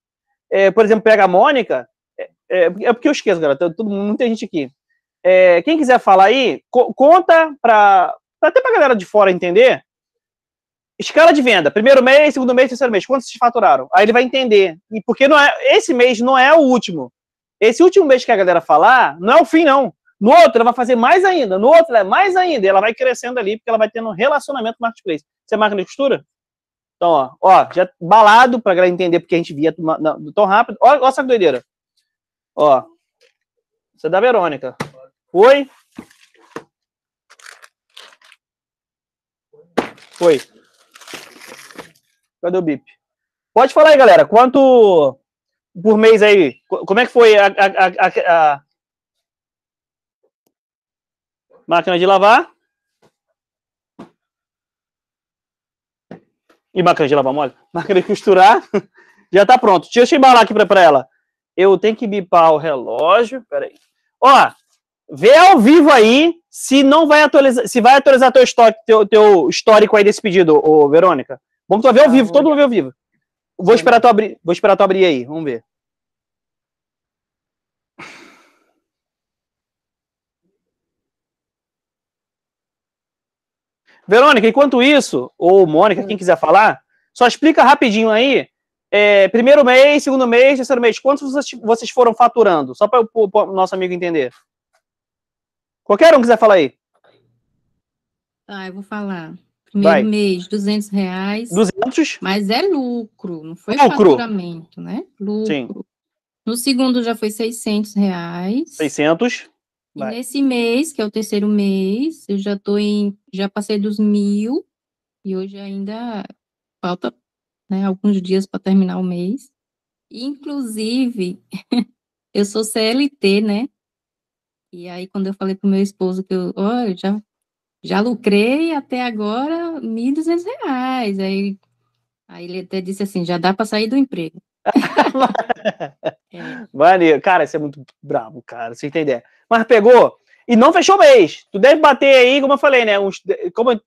é, por exemplo, pega a Mônica, é, é, é porque eu esqueço, galera, todo mundo, muita gente aqui. É, quem quiser falar aí, co conta para até para galera de fora entender. Escala de venda, primeiro mês, segundo mês, terceiro mês, Quantos vocês faturaram? Aí ele vai entender. E porque não é, esse mês não é o último. Esse último mês que a galera falar, não é o fim, não. No outro, ela vai fazer mais ainda. No outro, ela é mais ainda. ela vai crescendo ali, porque ela vai tendo um relacionamento com o marketplace. Você é máquina de costura? Então, ó, ó já balado para galera entender porque a gente via tão rápido. Ó, ó essa doideira. Ó. Isso é da Verônica. Foi. Foi. Cadê o bip? Pode falar aí, galera. Quanto por mês aí, como é que foi a, a, a, a máquina de lavar? E máquina de lavar mole? Máquina de costurar. Já tá pronto. Deixa eu embalar aqui para ela. Eu tenho que bipar o relógio. Peraí. Ó, vê ao vivo aí se não vai atualizar, se vai atualizar teu, estoque, teu, teu histórico aí desse pedido, ô, Verônica. Vamos ver ao vivo, ah, todo mundo vê ao vivo. Vou esperar tu abrir, vou esperar tu abrir aí, vamos ver. Verônica, enquanto isso, ou Mônica, quem hum. quiser falar, só explica rapidinho aí. É, primeiro mês, segundo mês, terceiro mês, quantos vocês foram faturando? Só para o nosso amigo entender. Qualquer um quiser falar aí. Tá, eu vou falar. Primeiro Vai. mês, 200 reais. 200? Mas é lucro, não foi lucro. faturamento, né? Lucro. Sim. No segundo já foi 600 reais. 600. E Vai. nesse mês, que é o terceiro mês, eu já tô em, já passei dos mil e hoje ainda falta né, alguns dias para terminar o mês. Inclusive, eu sou CLT, né? E aí quando eu falei pro meu esposo que eu, olha, já já lucrei até agora 1.200 reais. Aí, aí ele até disse assim, já dá para sair do emprego. é. Cara, você é muito brabo, cara, você entendeu. Mas pegou e não fechou o mês. Tu deve bater aí, como eu falei, né? Uns, como, é,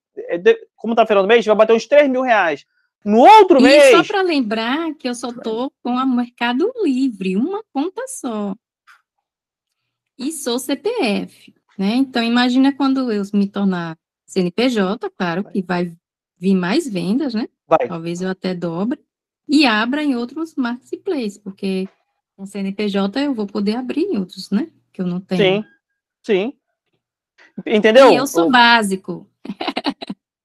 como tá fechando o mês, vai bater uns 3 mil reais. No outro e mês. Só para lembrar que eu só tô com a Mercado Livre, uma conta só. E sou CPF. Né? Então, imagina quando eu me tornar CNPJ, claro, vai. que vai vir mais vendas, né? Vai. Talvez eu até dobre. E abra em outros marketplaces, porque com CNPJ eu vou poder abrir em outros, né? Que eu não tenho. Sim, sim. Entendeu? E eu sou o... básico.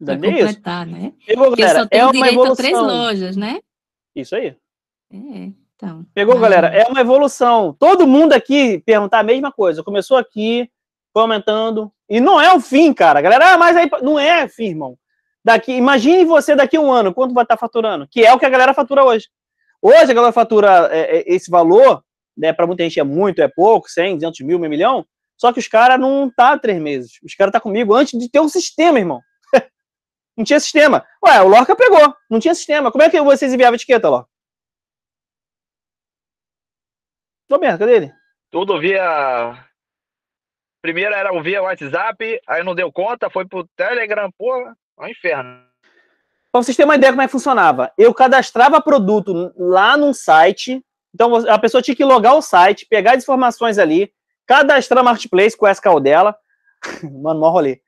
Pra é completar, né? Pegou, porque galera, eu só é tenho é direito evolução. a três lojas, né? Isso aí. É, então. Pegou, galera? É uma evolução. Todo mundo aqui perguntar a mesma coisa. Começou aqui, foi aumentando. E não é o fim, cara. Galera, ah, mas aí. Não é, fim, irmão. Daqui, imagine você daqui a um ano, quanto vai estar tá faturando? Que é o que a galera fatura hoje. Hoje a galera fatura é, é, esse valor, né? Para muita gente é muito, é pouco, 100, 200 mil, meio milhão. Só que os caras não tá três meses. Os caras tá comigo antes de ter um sistema, irmão. não tinha sistema. Ué, o Lorca pegou. Não tinha sistema. Como é que vocês enviavam etiqueta, Tô Roberto, cadê ele? Tudo via Primeiro era ouvir o WhatsApp, aí não deu conta, foi pro Telegram, pô, é um inferno. Pra então, vocês terem uma ideia como é que funcionava, eu cadastrava produto lá num site, então a pessoa tinha que logar o site, pegar as informações ali, cadastrar a Marketplace com a SKU dela, mano, mó rolê.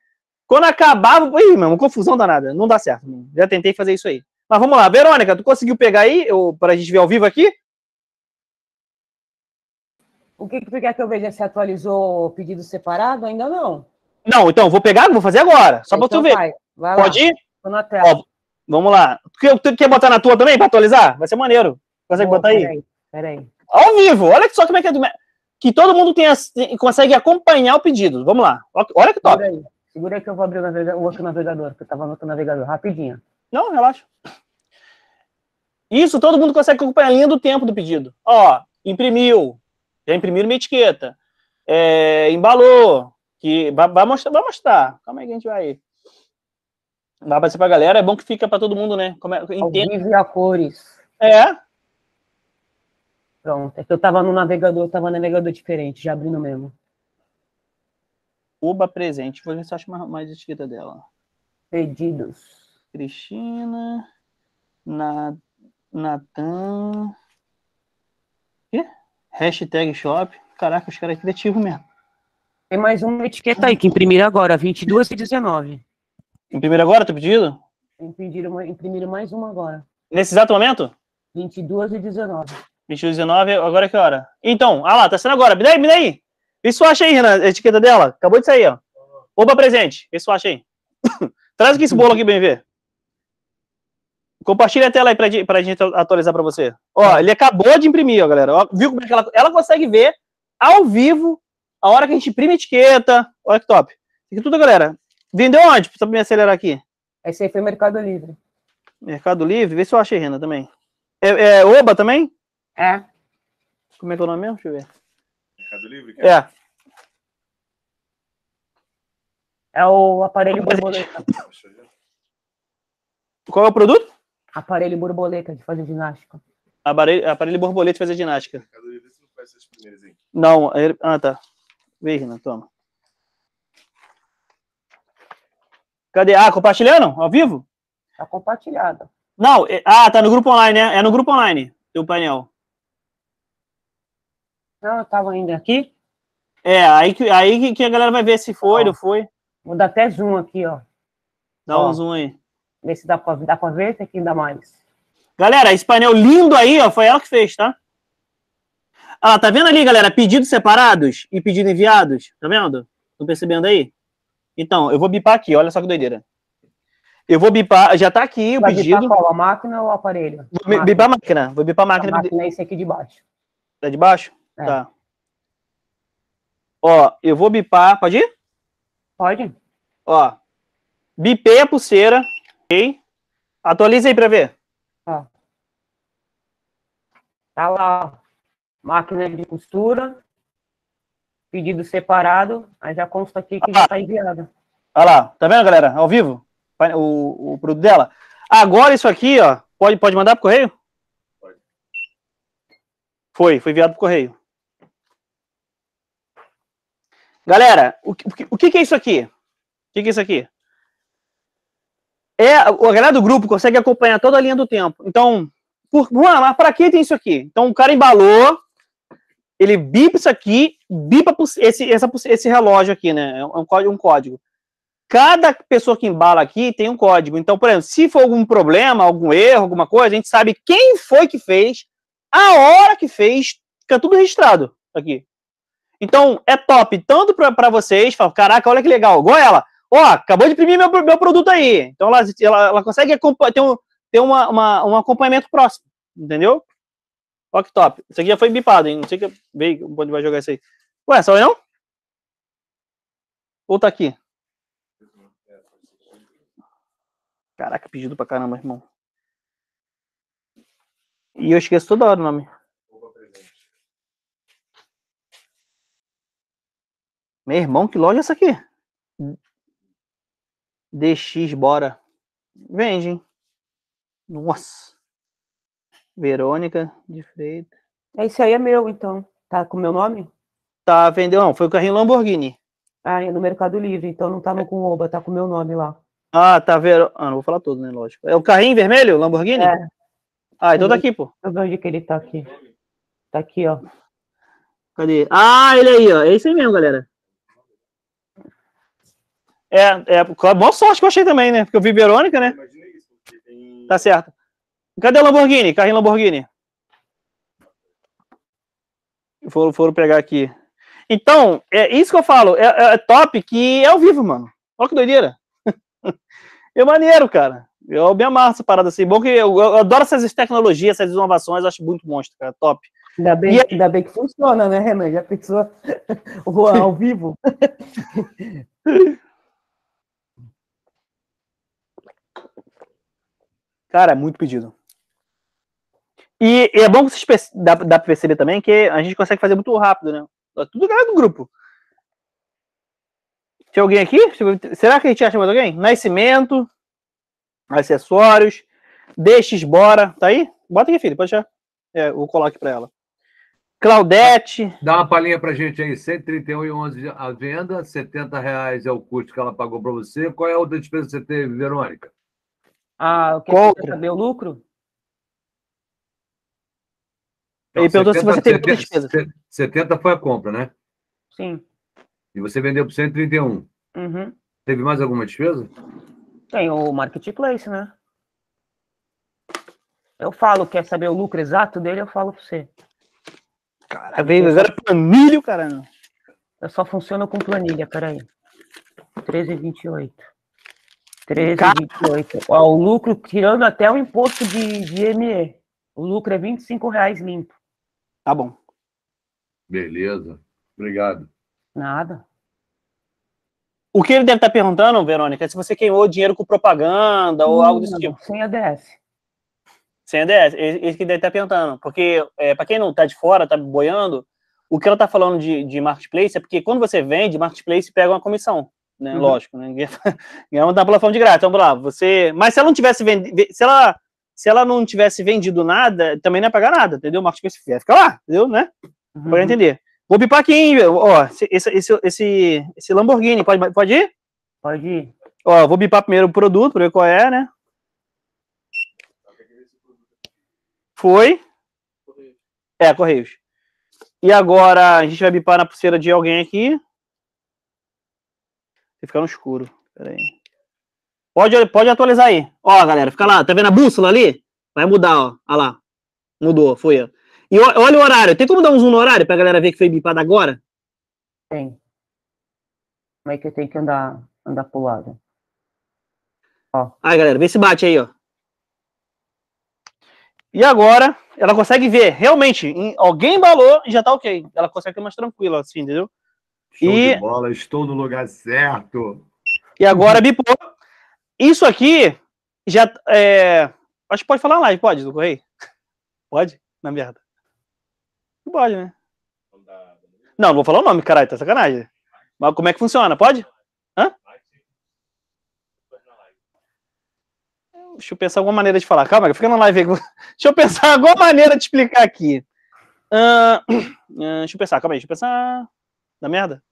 Quando acabava, ih, meu, confusão danada, não dá certo, já tentei fazer isso aí. Mas vamos lá, Verônica, tu conseguiu pegar aí, eu, pra gente ver ao vivo aqui? O que, que quer que é eu veja? Se atualizou o pedido separado? Ainda não. Não, então, vou pegar, vou fazer agora, só então para tu ver. Vai, vai Pode ir? na tela. Ó, vamos lá. Tu, tu quer botar na tua também para atualizar? Vai ser maneiro. Consegue Boa, botar pera aí? Pera aí. Ao vivo, olha só como é que é. Que todo mundo tenha, consegue acompanhar o pedido. Vamos lá. Olha que top. Segura aí, Segura aí que eu vou abrir o, navega... o outro navegador, porque eu tava no outro navegador, rapidinho. Não, relaxa. Isso, todo mundo consegue acompanhar a linha do tempo do pedido. Ó, imprimiu, já imprimiram minha etiqueta. É, embalou. Que vai, vai, mostrar, vai mostrar. Calma aí que a gente vai. Vai aparecer pra galera. É bom que fica para todo mundo, né? Como é, a cores. É. Pronto. É que eu tava no navegador, eu tava no navegador diferente, já abrindo mesmo. Uba presente. Vou ver se eu acho mais, mais etiqueta dela. Pedidos. Cristina. Na, Natan. Quê? Hashtag shop. Caraca, os caras é criativo mesmo. Tem mais uma etiqueta aí que imprimiram agora, 22 e 19. Imprimiram agora, tá pedido? Imprimiram, imprimiram mais uma agora. Nesse exato momento? 22 e 19. 22 e 19, agora é que hora? Então, ah lá, tá sendo agora. Me daí, me daí. Isso acha aí, Renan, a etiqueta dela. Acabou de sair, ó. Opa, presente. Isso acha aí. Traz aqui esse bolo aqui bem ver. Compartilha a tela aí para a gente atualizar para você. Ó, tá. ele acabou de imprimir, ó, galera. Ó, viu como é que ela, ela consegue ver ao vivo a hora que a gente imprime a etiqueta. Olha que top. Isso tudo, galera. Vendeu onde? Precisa me acelerar aqui. Esse aí foi Mercado Livre. Mercado Livre? Vê se eu achei renda também. É, é Oba também? É. Como é que é o nome mesmo? Deixa eu ver. Mercado Livre? É. é. É o aparelho é borboleta. É. Qual é o produto? Aparelho borboleta de fazer ginástica. Aparelho, aparelho borboleta de fazer ginástica. Não, ele... ah tá. Vem, Renan, toma. Cadê? Ah, compartilhando? Ao vivo? Tá compartilhado. Não, é... ah, tá no grupo online, né? É no grupo online, teu painel. Não, eu tava ainda aqui. É, aí que, aí que a galera vai ver se foi, ou não foi. Vou dar até zoom aqui, ó. Dá ó. um zoom aí nesse dá pra, dá pra ver, tem quem ainda mais. Galera, esse painel lindo aí, ó, foi ela que fez, tá? Ah, tá vendo ali, galera? Pedidos separados e pedidos enviados. Tá vendo? tô percebendo aí? Então, eu vou bipar aqui, olha só que doideira. Eu vou bipar, já tá aqui Vai o pedido. Bipar qual, a máquina ou o aparelho? Vou máquina. bipar a máquina, vou bipar a máquina. A máquina é esse aqui de baixo. Tá de baixo? É. Tá. Ó, eu vou bipar, pode ir? Pode. Ó, bipei a pulseira, Atualiza aí para ver. Tá lá, ó. Máquina de costura. Pedido separado. Aí já consta aqui que ah, já tá enviada. Olha lá, tá vendo, galera? Ao vivo? O, o produto dela. Agora isso aqui, ó. Pode, pode mandar pro correio? Pode. Foi, foi enviado pro correio. Galera, o, o, o que, que é isso aqui? O que, que é isso aqui? é o agrado do grupo consegue acompanhar toda a linha do tempo. Então, por, Juan, mas para que tem isso aqui? Então o cara embalou, ele bipa isso aqui, bipa esse, essa, esse relógio aqui, né? É um, um código. Cada pessoa que embala aqui tem um código. Então, por exemplo, se for algum problema, algum erro, alguma coisa, a gente sabe quem foi que fez, a hora que fez, fica tudo registrado aqui. Então, é top, tanto para vocês, falam, caraca, olha que legal, Goela, ó, acabou de imprimir meu, meu produto aí. Então ela, ela, ela consegue ter, um, ter uma, uma, um acompanhamento próximo, entendeu? Ó que top. Isso aqui já foi bipado, hein? Não sei que veio onde vai jogar isso aí. Ué, só eu não? Ou tá aqui? Caraca, pedido pra caramba, irmão. E eu esqueço toda hora o nome. Meu irmão, que loja é essa aqui? DX, bora. Vende, hein? Nossa. Verônica de Freitas. É isso aí, é meu, então. Tá com o meu nome? Tá, vendeu. Não, foi o carrinho Lamborghini. Ah, é no Mercado Livre, então não tá no com Oba, tá com o meu nome lá. Ah, tá Verô. Ah, não vou falar tudo, né? Lógico. É o carrinho vermelho, Lamborghini? É. Ah, então tá aqui, pô. Eu vejo que ele tá aqui. Tá aqui, ó. Cadê? Ah, ele aí, ó. É isso aí mesmo, galera. É, é, boa sorte que eu achei também, né? Porque eu vi Verônica, né? Tá certo. Cadê o Lamborghini? Carrinho Lamborghini. Foram, foram pegar aqui. Então, é isso que eu falo. É, é, é top que é ao vivo, mano. Olha que doideira. é maneiro, cara. Eu me amarro essa parada assim. Bom que eu, eu adoro essas tecnologias, essas inovações. acho muito monstro, cara. Top. Ainda bem, ainda bem que funciona, né, Renan? Já pensou ao vivo? Cara, é muito pedido. E, e é bom que vocês dá, pra perceber também que a gente consegue fazer muito rápido, né? Tudo galera do grupo. Tem alguém aqui? Será que a gente acha mais alguém? Nascimento, acessórios, deixes bora. Tá aí? Bota aqui, filho, pode deixar. É, eu vou colar aqui pra ela. Claudete. Dá uma palhinha pra gente aí. 131,11 a venda, 70 reais é o custo que ela pagou para você. Qual é a outra despesa que você teve, Verônica? Ah, o que Contra. saber o lucro? Então, Ele perguntou 70, se você teve 70, despesa. 70 foi a compra, né? Sim. E você vendeu por 131. Uhum. Teve mais alguma despesa? Tem o marketplace, né? Eu falo, quer saber o lucro exato dele? Eu falo pra você. Cara, veio agora planilho, caramba. Eu só funciono com planilha, peraí. 13,28. 13,28. Ó, o lucro, tirando até o imposto de, de ME. O lucro é 25 reais limpo. Tá bom. Beleza. Obrigado. Nada. O que ele deve estar tá perguntando, Verônica, é se você queimou dinheiro com propaganda ou algo desse tipo. Sem ADS. Sem ADS, esse que deve estar tá perguntando. Porque, é, para quem não está de fora, está boiando, o que ela está falando de, de marketplace é porque quando você vende, marketplace pega uma comissão né? Uhum. Lógico, né? Ninguém não plataforma de graça. Então, lá, você. Mas se ela não tivesse vendido. Se ela, se ela não tivesse vendido nada, também não ia pagar nada, entendeu? O marketplace ia ficar lá, entendeu? Né? Uhum. entender. Vou pipar aqui, Ó, esse, esse, esse, esse Lamborghini, pode, pode ir? Pode ir. Ó, vou bipar primeiro o produto, pra ver qual é, né? Foi. Correios. É, Correios. E agora a gente vai bipar na pulseira de alguém aqui. Se ficar no escuro. Pera aí. Pode, pode atualizar aí. Ó, galera, fica lá. Tá vendo a bússola ali? Vai mudar, ó. Olha lá. Mudou, foi eu. E olha o horário. Tem como dar um zoom no horário pra galera ver que foi bipada agora? Tem. Como é que eu tenho que andar, andar pro lado? Ó. Aí, galera, vê se bate aí, ó. E agora, ela consegue ver, realmente, alguém balou e já tá ok. Ela consegue ter mais tranquila, assim, entendeu? Show e... de bola, estou no lugar certo. E agora, Bipo, isso aqui já. É... Acho que pode falar lá, pode, do Correio? Pode? Na merda. Pode, né? Não, não vou falar o nome, caralho, tá sacanagem. Mas como é que funciona? Pode? Hã? Deixa eu pensar alguma maneira de falar. Calma, fica na live aí. Deixa eu pensar alguma maneira de explicar aqui. Uh, uh, deixa eu pensar, calma aí, deixa eu pensar. Dá merda?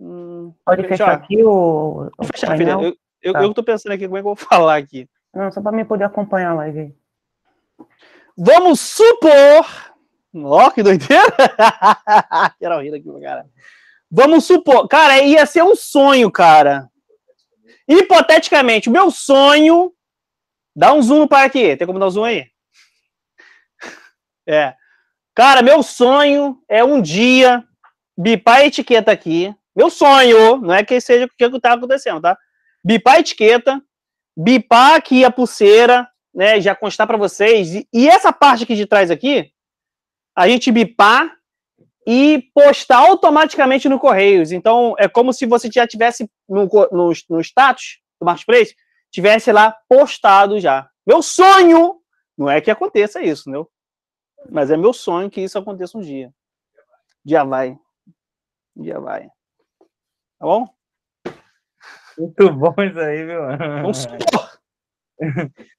Hum, Pode fechar, fechar aqui o. Vou fechar, filha. Eu, eu, tá. eu, tô pensando aqui como é que eu vou falar aqui. Não, só pra mim poder acompanhar a live aí. Vamos supor. Ó, que doideira! Quero rir aqui, cara. Vamos supor. Cara, ia ser um sonho, cara. Hipoteticamente, o meu sonho. Dá um zoom para aqui. Tem como dar um zoom aí? É. Cara, meu sonho é um dia bipar a etiqueta aqui. Meu sonho, não é que seja o que está acontecendo, tá? Bipar a etiqueta, bipar aqui a pulseira, né? Já constar para vocês. E essa parte aqui de trás aqui, a gente bipar e postar automaticamente no Correios. Então, é como se você já tivesse no, no, no status do Marketplace, tivesse lá postado já. Meu sonho não é que aconteça isso, entendeu? Mas é meu sonho que isso aconteça um dia. Dia vai. dia vai. Tá bom? Muito bom isso aí, viu? Vamos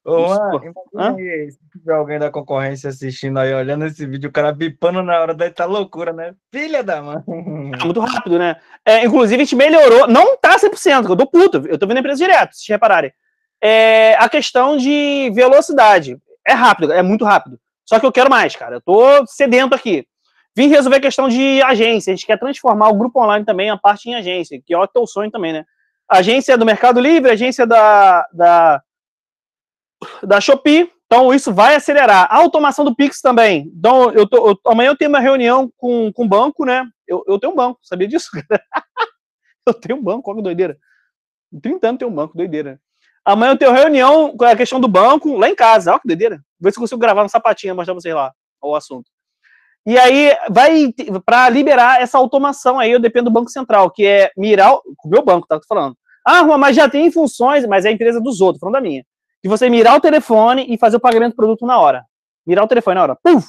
Ô, mano, imagina aí, se tiver alguém da concorrência assistindo aí, olhando esse vídeo, o cara bipando na hora daí tá loucura, né? Filha da mãe. Tá muito rápido, né? É, inclusive, a gente melhorou, não tá 100%, eu tô puto, eu tô vendo a empresa direto, se repararem. É, a questão de velocidade. É rápido, é muito rápido. Só que eu quero mais, cara. Eu tô sedento aqui. Vim resolver a questão de agência. A gente quer transformar o grupo online também, a parte em agência, que é o teu sonho também, né? Agência do Mercado Livre, agência da, da, da Shopee. Então, isso vai acelerar. A automação do Pix também. Então, eu tô, eu, amanhã eu tenho uma reunião com o banco, né? Eu, eu tenho um banco, sabia disso? eu tenho um banco, olha que doideira. 30 anos tem tenho um banco, doideira. Amanhã eu tenho reunião com a questão do banco lá em casa. Olha que doideira. Vou ver se eu consigo gravar no sapatinho, mostrar pra vocês lá o assunto. E aí vai para liberar essa automação aí, eu dependo do Banco Central, que é mirar o meu banco, tá falando. Ah, mas já tem funções, mas é a empresa dos outros, falando da minha. De você mirar o telefone e fazer o pagamento do produto na hora. Mirar o telefone na hora. Puf!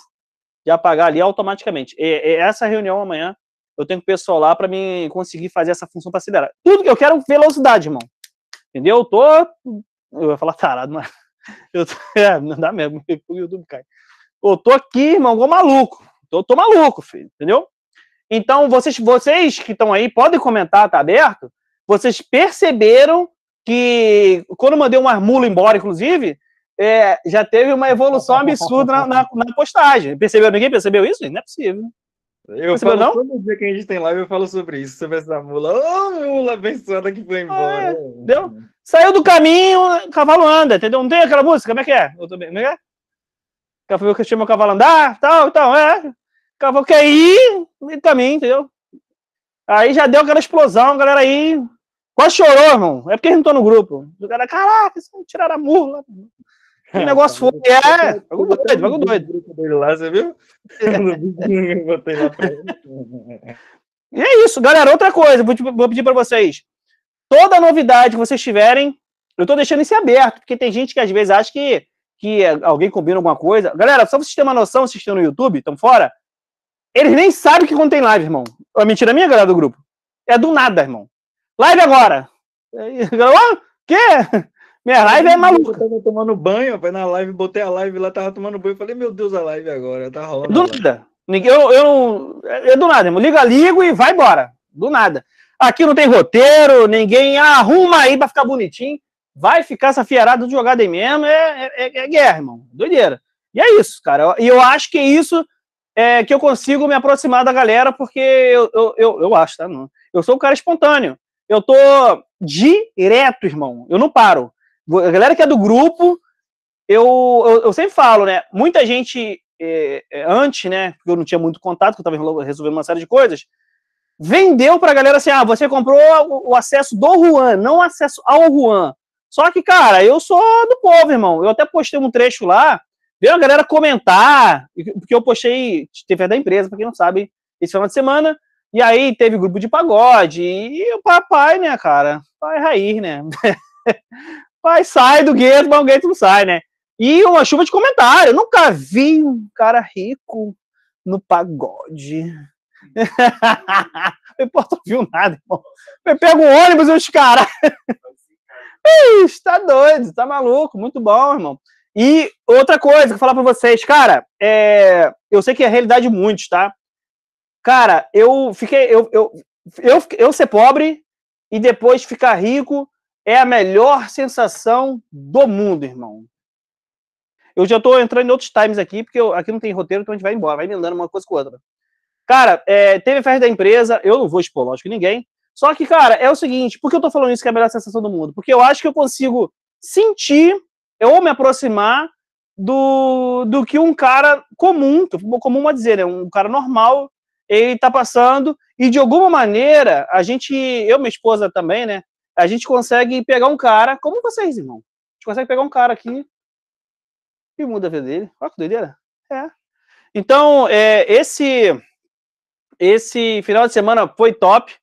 Já pagar ali automaticamente. E, e essa reunião amanhã eu tenho o pessoal lá para mim conseguir fazer essa função para acelerar. Tudo que eu quero é velocidade, irmão. Entendeu? Eu tô. Eu ia falar tarado, mas. Eu tô... é, não dá mesmo, o YouTube cai. Eu tô aqui, irmão, igual maluco. tô, tô maluco, filho, entendeu? Então, vocês, vocês que estão aí, podem comentar, tá aberto? Vocês perceberam que quando eu mandei uma mula embora, inclusive, é, já teve uma evolução absurda na, na, na postagem. Percebeu Ninguém percebeu isso? Não é possível. Eu Você falo, não? todo dia que a gente tem live, eu falo sobre isso, sobre essa mula. Ô, oh, mula abençoada que foi embora. É, deu? Saiu do caminho, cavalo anda, entendeu? Não tem aquela música, como é que é? Eu também, como é que é? Cavalo que chama o cavalo andar, tal, tal, então, é. Cavalo quer ir, também, entendeu? Aí já deu aquela explosão, a galera aí quase chorou, irmão. É porque não tô no grupo. O cara, caraca, isso tiraram a mula o negócio foi, é, bagulho doido, bagulho doido. Dele lá, você viu? Eu botei lá pra ele. E é isso, galera. Outra coisa, vou pedir para vocês. Toda novidade que vocês tiverem, eu tô deixando isso aberto, porque tem gente que às vezes acha que, que alguém combina alguma coisa. Galera, só vocês terem uma noção, vocês estão no YouTube, estão fora, eles nem sabem que quando tem live, irmão. É mentira minha, galera do grupo. É do nada, irmão. Live agora! É o quê? Minha live é maluca. Eu tava tomando banho, foi na live, botei a live lá, tava tomando banho. Falei, meu Deus, a live agora, tá rolando. Do nada. Ninguém, eu, eu, eu, é, é do nada, irmão. Liga, ligo e vai embora. Do nada. Aqui não tem roteiro, ninguém arruma aí pra ficar bonitinho. Vai ficar essa fiarada de jogada aí mesmo. É, é, é, é guerra, irmão. Doideira. E é isso, cara. E eu, eu acho que é isso é, que eu consigo me aproximar da galera, porque eu, eu, eu, eu acho, tá? Não. Eu sou um cara espontâneo. Eu tô direto, irmão. Eu não paro. A galera que é do grupo, eu, eu, eu sempre falo, né? Muita gente é, é antes, né? Porque eu não tinha muito contato, que eu estava resolvendo uma série de coisas. Vendeu para a galera assim: ah, você comprou o acesso do Juan, não acesso ao Juan. Só que, cara, eu sou do povo, irmão. Eu até postei um trecho lá, veio a galera comentar, porque eu postei, teve a da empresa, para quem não sabe, esse final de semana. E aí teve grupo de pagode, e o papai, né, cara? Pai Rair, né? Pai sai do gueto, mas o gueto não sai, né? E uma chuva de comentário. Eu nunca vi um cara rico no pagode. Pô, não viu nada, irmão. Eu pego um ônibus e os caras. Ixi, tá doido, tá maluco, muito bom, irmão. E outra coisa que eu falar pra vocês, cara, é... eu sei que é a realidade de muitos, tá? Cara, eu fiquei. Eu, eu, eu, eu, eu ser pobre e depois ficar rico é a melhor sensação do mundo, irmão. Eu já estou entrando em outros times aqui, porque eu, aqui não tem roteiro, então a gente vai embora, vai emendando uma coisa com outra. Cara, é, teve festa da empresa, eu não vou expor, lógico, ninguém. Só que, cara, é o seguinte, por que eu tô falando isso que é a melhor sensação do mundo? Porque eu acho que eu consigo sentir, ou me aproximar do, do que um cara comum, comum a dizer, né? um cara normal, ele tá passando, e de alguma maneira, a gente, eu minha esposa também, né, a gente consegue pegar um cara, como vocês, irmão. A gente consegue pegar um cara aqui e muda a vida dele. Olha que doideira. É. Então, é, esse, esse final de semana foi top.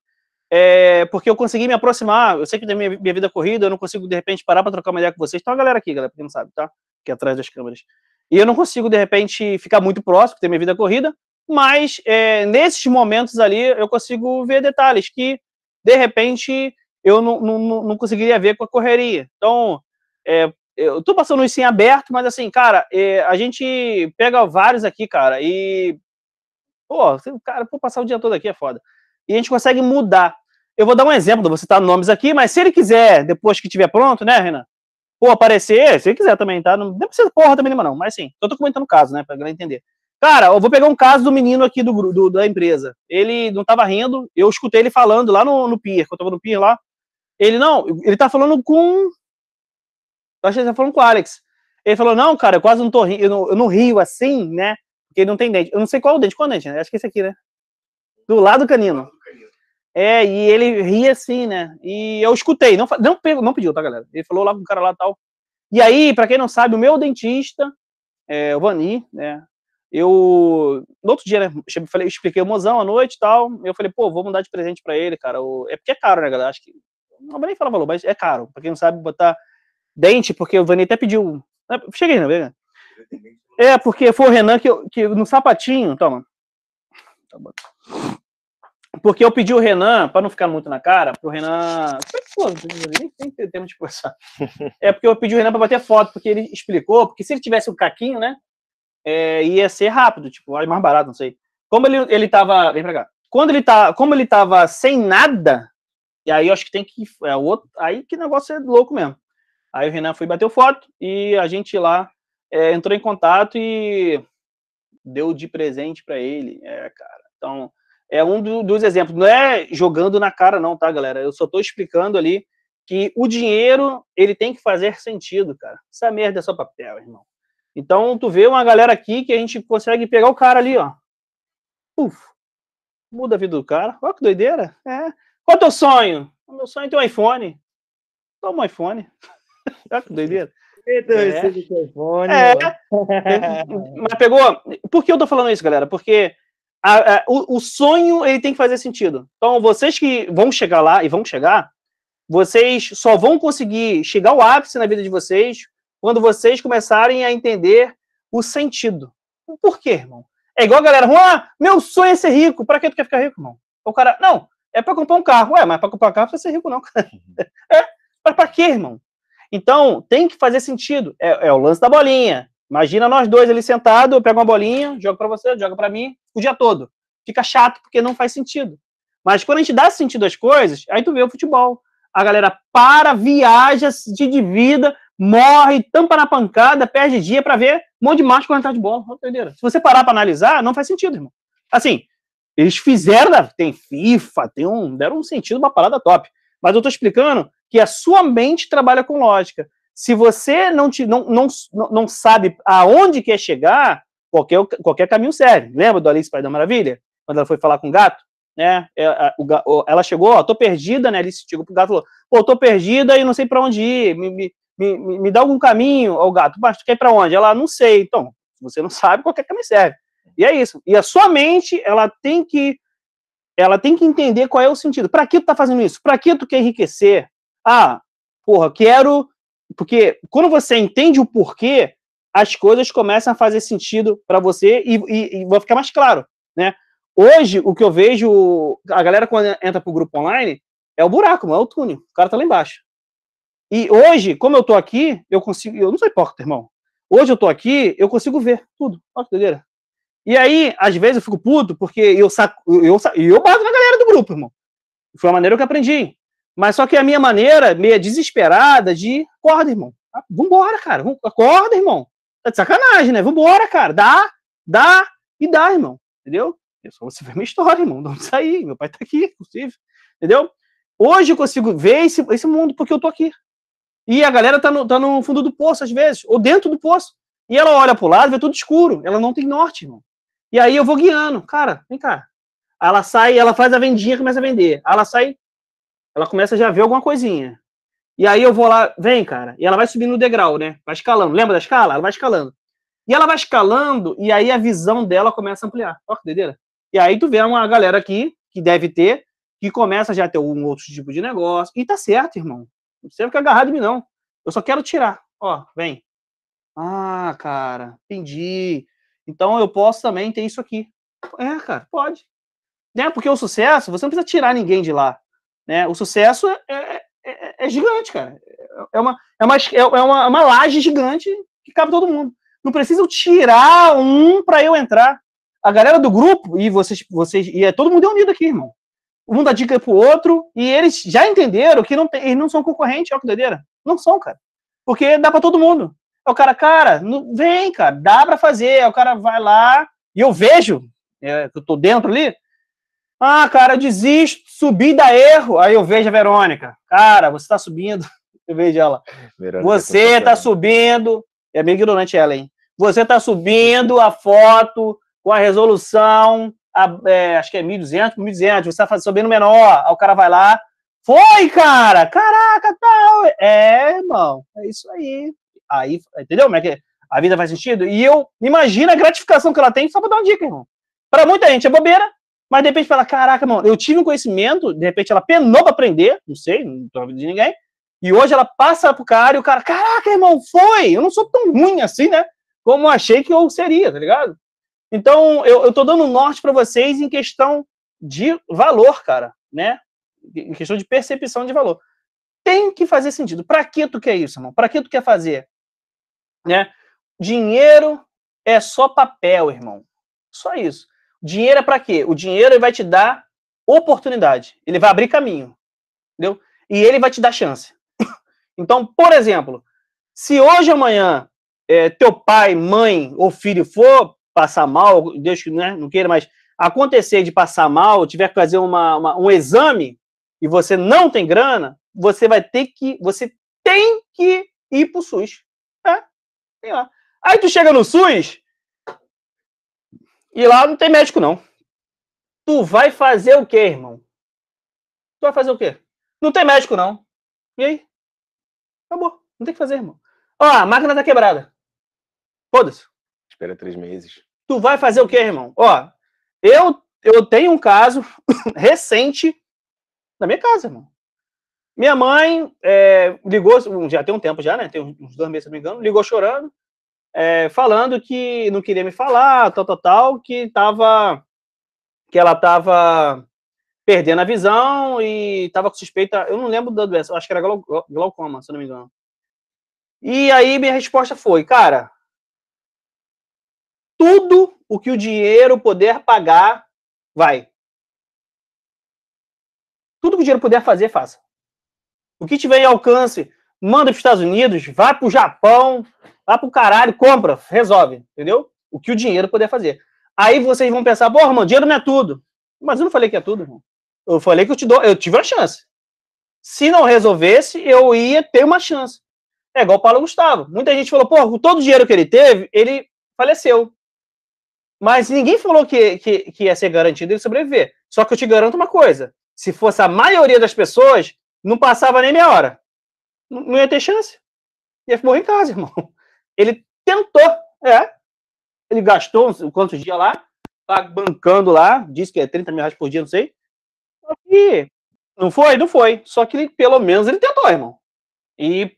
É, porque eu consegui me aproximar. Eu sei que tem minha, minha vida corrida, eu não consigo, de repente, parar para trocar uma ideia com vocês. Então, a galera aqui, galera, pra quem não sabe, tá? Que é atrás das câmeras. E eu não consigo, de repente, ficar muito próximo, porque tem minha vida corrida. Mas, é, nesses momentos ali, eu consigo ver detalhes que, de repente, eu não, não, não conseguiria ver com a correria. Então, é, eu tô passando isso em aberto, mas assim, cara, é, a gente pega vários aqui, cara, e. Pô, cara, vou passar o dia todo aqui é foda. E a gente consegue mudar. Eu vou dar um exemplo, vou citar nomes aqui, mas se ele quiser, depois que tiver pronto, né, Renan? Pô, aparecer, se ele quiser também, tá? Não, não precisa porra também, não, mas sim. Eu tô comentando o caso, né, pra galera entender. Cara, eu vou pegar um caso do menino aqui do, do da empresa. Ele não tava rindo, eu escutei ele falando lá no, no pier, quando eu tava no pier lá, ele, não, ele tá falando com. Eu achei que ele tá falando com o Alex. Ele falou, não, cara, eu quase não tô rindo, eu não, eu não rio assim, né? Porque ele não tem dente. Eu não sei qual é o dente, qual é o dente, né? Acho que é esse aqui, né? Do lado canino. É, e ele ria assim, né? E eu escutei, não, não, não pediu, tá, galera? Ele falou lá com o cara lá e tal. E aí, para quem não sabe, o meu dentista, é, o Vani, né? Eu, no outro dia, né? eu expliquei o mozão à noite e tal. Eu falei, pô, vou mandar de presente para ele, cara. É porque é caro, né, galera? Acho que não vou nem falar valor, mas é caro. Pra quem não sabe, botar dente, porque o Vani até pediu. Ah, cheguei, não, né? É, porque foi o Renan que, que no sapatinho, toma. Tá porque eu pedi o Renan, para não ficar muito na cara, pro Renan. Pô, nem tem tempo de conversar. É porque eu pedi o Renan para bater foto, porque ele explicou, porque se ele tivesse um caquinho, né? É, ia ser rápido, tipo, mais barato, não sei. Como ele, ele tava. Vem pra cá. Quando ele tá, como ele tava sem nada, e aí eu acho que tem que. É, outro, aí que negócio é louco mesmo. Aí o Renan foi bater foto e a gente lá é, entrou em contato e deu de presente para ele. É, cara. Então, é um do, dos exemplos. Não é jogando na cara, não, tá, galera? Eu só tô explicando ali que o dinheiro ele tem que fazer sentido, cara. Essa merda é só papel, irmão. Então, tu vê uma galera aqui que a gente consegue pegar o cara ali, ó. Puf. Muda a vida do cara. Olha que doideira. É. Qual é o teu sonho? O meu sonho é ter um iPhone. Toma um iPhone. Olha que doideira. Então, é. iPhone, é. Mas pegou. Por que eu tô falando isso, galera? Porque a, a, o, o, sonho ele tem que fazer sentido. Então, vocês que vão chegar lá e vão chegar, vocês só vão conseguir chegar ao ápice na vida de vocês quando vocês começarem a entender o sentido. Por quê, irmão? É igual a galera, ah, meu sonho é ser rico. Para que tu quer ficar rico, irmão? O cara, não, é para comprar um carro. Ué, mas para comprar um carro precisa ser rico, não. Uhum. é, para quê, irmão? Então, tem que fazer sentido. É, é, o lance da bolinha. Imagina nós dois ali sentados, eu pego uma bolinha, jogo para você, jogo para mim, o dia todo. Fica chato porque não faz sentido. Mas quando a gente dá sentido às coisas, aí tu vê o futebol. A galera para, viaja, se divida, morre, tampa na pancada, perde dia para ver um monte de macho correndo de bola. Se você parar para analisar, não faz sentido, irmão. Assim, eles fizeram, tem FIFA, tem um, deram um sentido, uma parada top. Mas eu estou explicando que a sua mente trabalha com lógica. Se você não, te, não, não, não sabe aonde quer chegar, qualquer, qualquer caminho serve. Lembra do Alice para da Maravilha? Quando ela foi falar com o gato? Né? É, ela chegou, ó, tô perdida, né? Alice chegou pro gato e falou, pô, tô perdida e não sei para onde ir. Me, me, me, me, dá algum caminho, ó, o gato. Mas tu quer ir pra onde? Ela, não sei. Então, se você não sabe, qualquer caminho serve. E é isso. E a sua mente, ela tem que ela tem que entender qual é o sentido. Para que tu tá fazendo isso? Para que tu quer enriquecer? Ah, porra, quero porque quando você entende o porquê, as coisas começam a fazer sentido para você e, e, e, vai ficar mais claro, né? Hoje, o que eu vejo, a galera quando entra pro grupo online, é o buraco, não é o túnel. O cara tá lá embaixo. E hoje, como eu tô aqui, eu consigo. Eu não sou hipócrita, irmão. Hoje eu tô aqui, eu consigo ver tudo. Olha que doideira. E aí, às vezes, eu fico puto, porque eu saco, eu, eu, eu bato na galera do grupo, irmão. Foi a maneira que eu aprendi. Mas só que a minha maneira, meia desesperada, de acorda, irmão. Vambora, cara. Acorda, irmão. Tá de sacanagem, né? Vambora, cara. Dá, dá e dá, irmão. Entendeu? É só você ver minha história, irmão. De onde sair? Meu pai tá aqui, inclusive. Entendeu? Hoje eu consigo ver esse, esse mundo porque eu tô aqui. E a galera tá no, tá no fundo do poço, às vezes, ou dentro do poço. E ela olha pro lado, vê tudo escuro. Ela não tem norte, irmão. E aí eu vou guiando, cara, vem cá. Aí ela sai, ela faz a vendinha, começa a vender. Aí ela sai, ela começa a já a ver alguma coisinha. E aí eu vou lá, vem, cara. E ela vai subindo o degrau, né? Vai escalando. Lembra da escala? Ela vai escalando. E ela vai escalando, e aí a visão dela começa a ampliar. Ó, que E aí tu vê uma galera aqui, que deve ter, que começa já a ter um outro tipo de negócio. E tá certo, irmão. Não precisa ficar agarrado em mim, não. Eu só quero tirar. Ó, vem. Ah, cara, entendi. Então eu posso também ter isso aqui. É, cara, pode. Né? Porque o sucesso, você não precisa tirar ninguém de lá. Né? O sucesso é, é, é, é, é gigante, cara. É, é uma, é, uma, é, é uma, uma laje gigante que cabe todo mundo. Não precisa tirar um para eu entrar. A galera do grupo, e vocês, vocês e é, todo mundo é unido aqui, irmão. Um dá dica pro outro, e eles já entenderam que não tem, eles não são concorrentes, ó que doideira. Não são, cara. Porque dá para todo mundo. Aí é o cara, cara, não, vem, cara, dá para fazer. Aí o cara vai lá e eu vejo, é, eu tô dentro ali. Ah, cara, eu desisto, subi dá erro. Aí eu vejo a Verônica. Cara, você tá subindo. Eu vejo ela. Verônica tá você tá né? subindo. É meio ignorante ela, hein? Você tá subindo a foto com a resolução, a, é, acho que é 1200 por 1200. Você tá subindo menor. Aí o cara vai lá. Foi, cara! Caraca, tal! Tá... É, irmão, é isso aí. Aí, entendeu como é que é? a vida faz sentido? E eu imagino a gratificação que ela tem só pra dar uma dica, irmão. Para muita gente é bobeira, mas de repente fala, caraca, irmão, eu tive um conhecimento, de repente ela penou para aprender, não sei, não tô ouvindo de ninguém, e hoje ela passa pro cara e o cara, caraca, irmão, foi! Eu não sou tão ruim assim, né? Como achei que eu seria, tá ligado? Então, eu, eu tô dando norte para vocês em questão de valor, cara, né? Em questão de percepção de valor. Tem que fazer sentido. Para que tu quer isso, irmão? Para que tu quer fazer? né? Dinheiro é só papel, irmão. Só isso. Dinheiro é para quê? O dinheiro vai te dar oportunidade. Ele vai abrir caminho. Entendeu? E ele vai te dar chance. então, por exemplo, se hoje amanhã é, teu pai, mãe ou filho for passar mal, Deus né, não queira, mas acontecer de passar mal, tiver que fazer uma, uma, um exame e você não tem grana, você vai ter que, você tem que ir para o SUS. Tem lá. Aí tu chega no SUS e lá não tem médico, não. Tu vai fazer o quê, irmão? Tu vai fazer o quê? Não tem médico, não. E aí? Acabou. Não tem o que fazer, irmão. Ó, a máquina tá quebrada. Foda-se. Espera três meses. Tu vai fazer o quê, irmão? Ó, eu, eu tenho um caso recente na minha casa, irmão. Minha mãe é, ligou, já tem um tempo já, né? Tem uns dois meses, se não me engano, ligou chorando, é, falando que não queria me falar, tal, tal, tal, que tava, que ela tava perdendo a visão e tava com suspeita, eu não lembro da doença, acho que era glaucoma, se não me engano. E aí minha resposta foi, cara, tudo o que o dinheiro puder pagar, vai. Tudo que o dinheiro puder fazer, faça. O que tiver em alcance, manda para os Estados Unidos, vai para o Japão, vai para o caralho, compra, resolve, entendeu? O que o dinheiro puder fazer. Aí vocês vão pensar, pô, irmão, dinheiro não é tudo. Mas eu não falei que é tudo, irmão. Eu falei que eu te dou, eu tive uma chance. Se não resolvesse, eu ia ter uma chance. É igual o Paulo Gustavo. Muita gente falou, pô, com todo o dinheiro que ele teve, ele faleceu. Mas ninguém falou que, que, que ia ser garantido ele sobreviver. Só que eu te garanto uma coisa: se fosse a maioria das pessoas, não passava nem meia hora. Não ia ter chance. Ia morrer em casa, irmão. Ele tentou, é. Ele gastou quantos dias lá, tá bancando lá, disse que é 30 mil reais por dia, não sei. E não foi? Não foi. Só que ele, pelo menos ele tentou, irmão. E,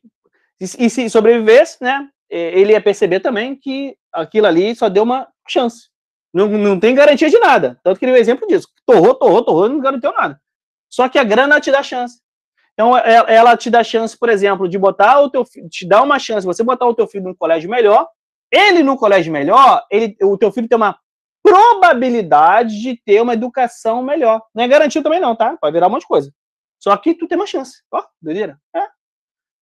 e, e se sobrevivesse, né, ele ia perceber também que aquilo ali só deu uma chance. Não, não tem garantia de nada. Tanto que ele é um exemplo disso. Torrou, torrou, torrou, não garantiu nada. Só que a grana te dá chance. Então, é, ela te dá chance, por exemplo, de botar o teu te dá uma chance, você botar o teu filho num colégio melhor, ele no colégio melhor, ele, o teu filho tem uma probabilidade de ter uma educação melhor. Não é garantido também não, tá? Pode virar um monte de coisa. Só que tu tem uma chance. Ó, oh, doideira. É.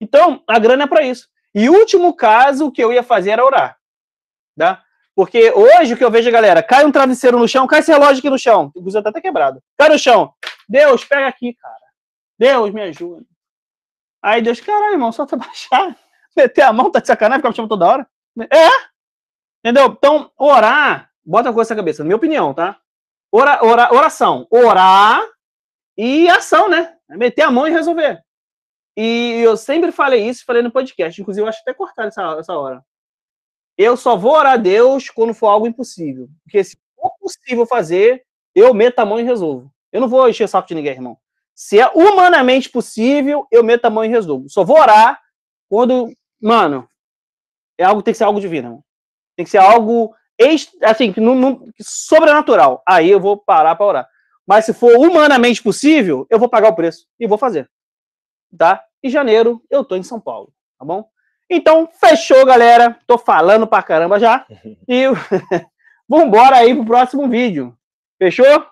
Então, a grana é para isso. E último caso, o que eu ia fazer era orar. Tá? Porque hoje o que eu vejo, galera, cai um travesseiro no chão, cai esse relógio aqui no chão. O tá até tá quebrado. Cai no chão. Deus, pega aqui, cara. Deus, me ajuda. Aí Deus, caralho, irmão, solta tá baixar. Meter a mão, tá de sacanagem, ficar me chamando toda hora. É? Entendeu? Então, orar, bota a coisa na cabeça, na minha opinião, tá? Ora, ora, oração. Orar e ação, né? É meter a mão e resolver. E eu sempre falei isso, falei no podcast. Inclusive, eu acho até cortar essa, essa hora. Eu só vou orar a Deus quando for algo impossível. Porque se for possível fazer, eu meto a mão e resolvo. Eu não vou encher o saco de ninguém, irmão. Se é humanamente possível, eu meto a mão em resumo. Só vou orar quando, mano, é algo tem que ser algo divino. Mano. Tem que ser algo assim, no, no, sobrenatural. Aí eu vou parar para orar. Mas se for humanamente possível, eu vou pagar o preço e vou fazer. Tá? E janeiro eu tô em São Paulo, tá bom? Então, fechou, galera. Tô falando pra caramba já. E vambora aí pro próximo vídeo. Fechou?